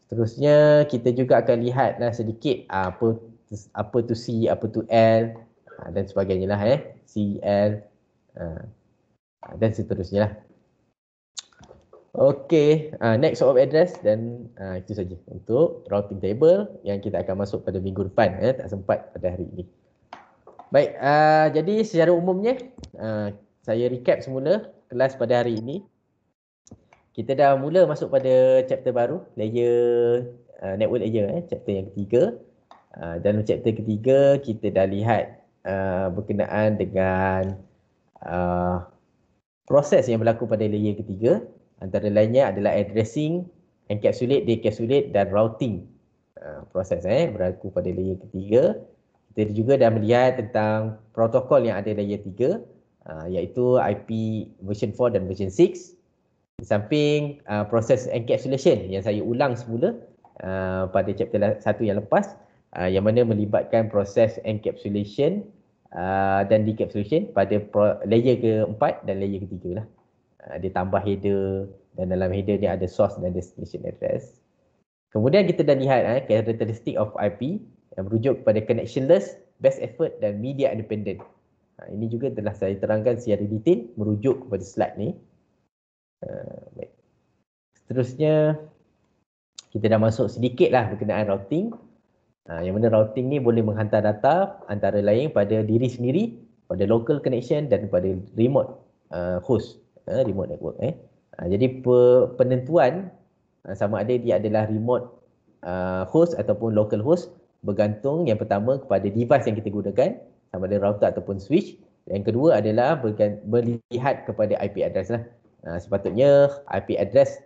seterusnya kita juga akan lihat lah sedikit ha, apa apa tu C apa tu L ha, dan sebagainya lah eh C L ha, ha dan seterusnya lah Okay, uh, next of address dan uh, itu saja untuk routing table yang kita akan masuk pada minggu depan eh tak sempat pada hari ini. Baik, uh, jadi secara umumnya uh, saya recap semula kelas pada hari ini. Kita dah mula masuk pada chapter baru, layer uh, network layer eh chapter yang ketiga. Uh, dalam chapter ketiga kita dah lihat uh, berkenaan dengan uh, proses yang berlaku pada layer ketiga antara lainnya adalah addressing, encapsulate, decapsulate dan routing. Ha, proses eh berlaku pada layer ketiga. Kita juga dah melihat tentang protokol yang ada layer tiga ha, iaitu IP version 4 dan version 6. Di samping ha, proses encapsulation yang saya ulang semula pada chapter satu yang lepas yang mana melibatkan proses encapsulation Uh, dan decapsulation pada pro- layer keempat dan layer ketiga lah. Ah, dia tambah header dan dalam header dia ada source dan destination address. Kemudian kita dah lihat eh, characteristic of IP yang merujuk kepada connectionless, best effort dan media independent. Ha, ini juga telah saya terangkan secara detail merujuk kepada slide ni. Uh, Seterusnya, kita dah masuk sedikit lah berkenaan routing. Ha, yang mana routing ni boleh menghantar data antara lain pada diri sendiri, pada local connection dan pada remote uh, host uh, remote network eh. Uh, jadi pe- penentuan uh, sama ada dia adalah remote uh, host ataupun local host bergantung yang pertama kepada device yang kita gunakan sama ada router ataupun switch. Yang kedua adalah bergant- melihat kepada IP address lah. Uh, sepatutnya IP address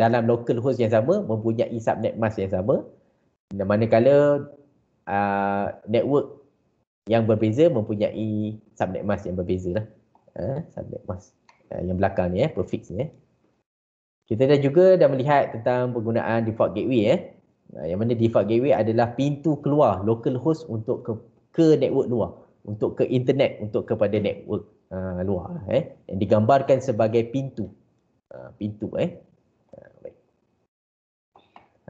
dalam local host yang sama mempunyai subnet mask yang sama. Dan manakala uh, network yang berbeza mempunyai subnet mask yang berbeza lah. Uh, subnet mask. Eh, yang belakang ni eh prefix ni eh. Kita dah juga dah melihat tentang penggunaan default gateway eh. Yang mana default gateway adalah pintu keluar local host untuk ke, ke network luar, untuk ke internet, untuk kepada network uh, luar eh. Yang digambarkan sebagai pintu. Uh, pintu eh.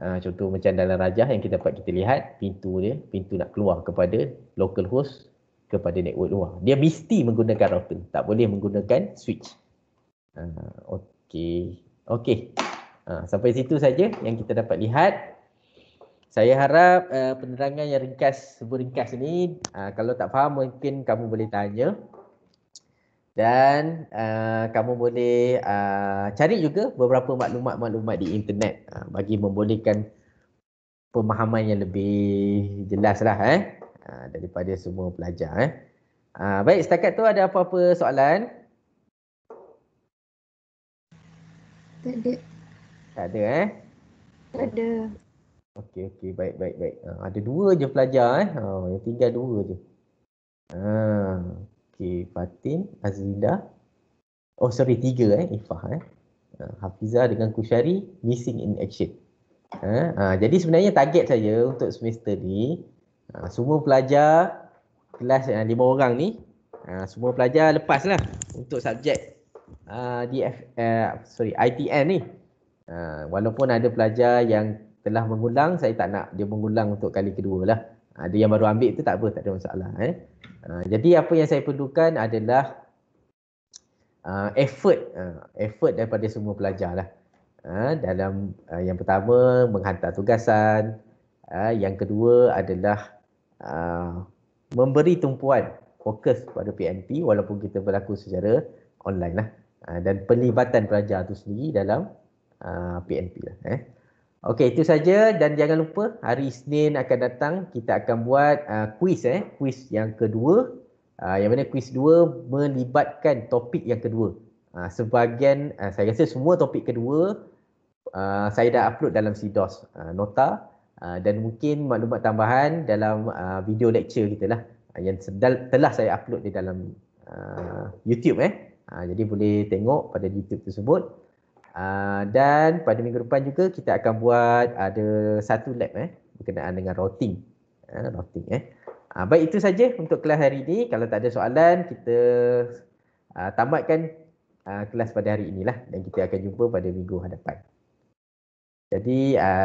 Ha, contoh macam dalam rajah yang kita dapat kita lihat pintu dia, pintu nak keluar kepada local host kepada network luar. Dia mesti menggunakan router, tak boleh menggunakan switch. Ah, okey. Okey. Uh, sampai situ saja yang kita dapat lihat. Saya harap uh, penerangan yang ringkas, sebuah ringkas ini uh, kalau tak faham mungkin kamu boleh tanya. Dan uh, kamu boleh uh, cari juga beberapa maklumat-maklumat di internet uh, bagi membolehkan pemahaman yang lebih jelas lah eh uh, daripada semua pelajar eh. Uh, baik setakat tu ada apa-apa soalan? Tak ada. Tak ada eh? Tak ada. Okey, okey. Baik, baik, baik. Ha, ada dua je pelajar eh. Ha, yang tinggal dua je. Ha, okey, Fatin, Azrida. Oh, sorry. Tiga eh. Ifah eh. Ha, Hafizah dengan Kushari, missing in action. Ha, ha, jadi sebenarnya target saya untuk semester ni, ha, semua pelajar kelas yang lima orang ni, ha, semua pelajar lepas lah untuk subjek Ah, di F, uh, sorry ITN ni. Uh, walaupun ada pelajar yang telah mengulang, saya tak nak dia mengulang untuk kali kedua lah. Ada ah, yang baru ambil tu tak apa, tak ada masalah. Eh. Uh, jadi apa yang saya perlukan adalah uh, effort, uh, effort daripada semua pelajar lah. Uh, dalam uh, yang pertama menghantar tugasan, uh, yang kedua adalah uh, memberi tumpuan fokus pada PNP walaupun kita berlaku secara online lah. Ah, dan pelibatan pelajar tu sendiri dalam PNP ah, lah eh. Okey itu saja dan jangan lupa hari Isnin akan datang kita akan buat uh, quiz eh quiz yang kedua uh, yang mana quiz dua melibatkan topik yang kedua. Uh, sebagian uh, saya rasa semua topik kedua uh, saya dah upload dalam SIDOS uh, nota uh, dan mungkin maklumat tambahan dalam uh, video lecture kita lah uh, yang telah saya upload di dalam uh, YouTube eh. Ha, jadi boleh tengok pada YouTube tersebut. Ha, dan pada minggu depan juga kita akan buat ada satu lab eh berkenaan dengan routing. Ha, routing eh. Ha, baik itu saja untuk kelas hari ini. Kalau tak ada soalan kita ha, tamatkan ha, kelas pada hari inilah dan kita akan jumpa pada minggu hadapan. Jadi uh,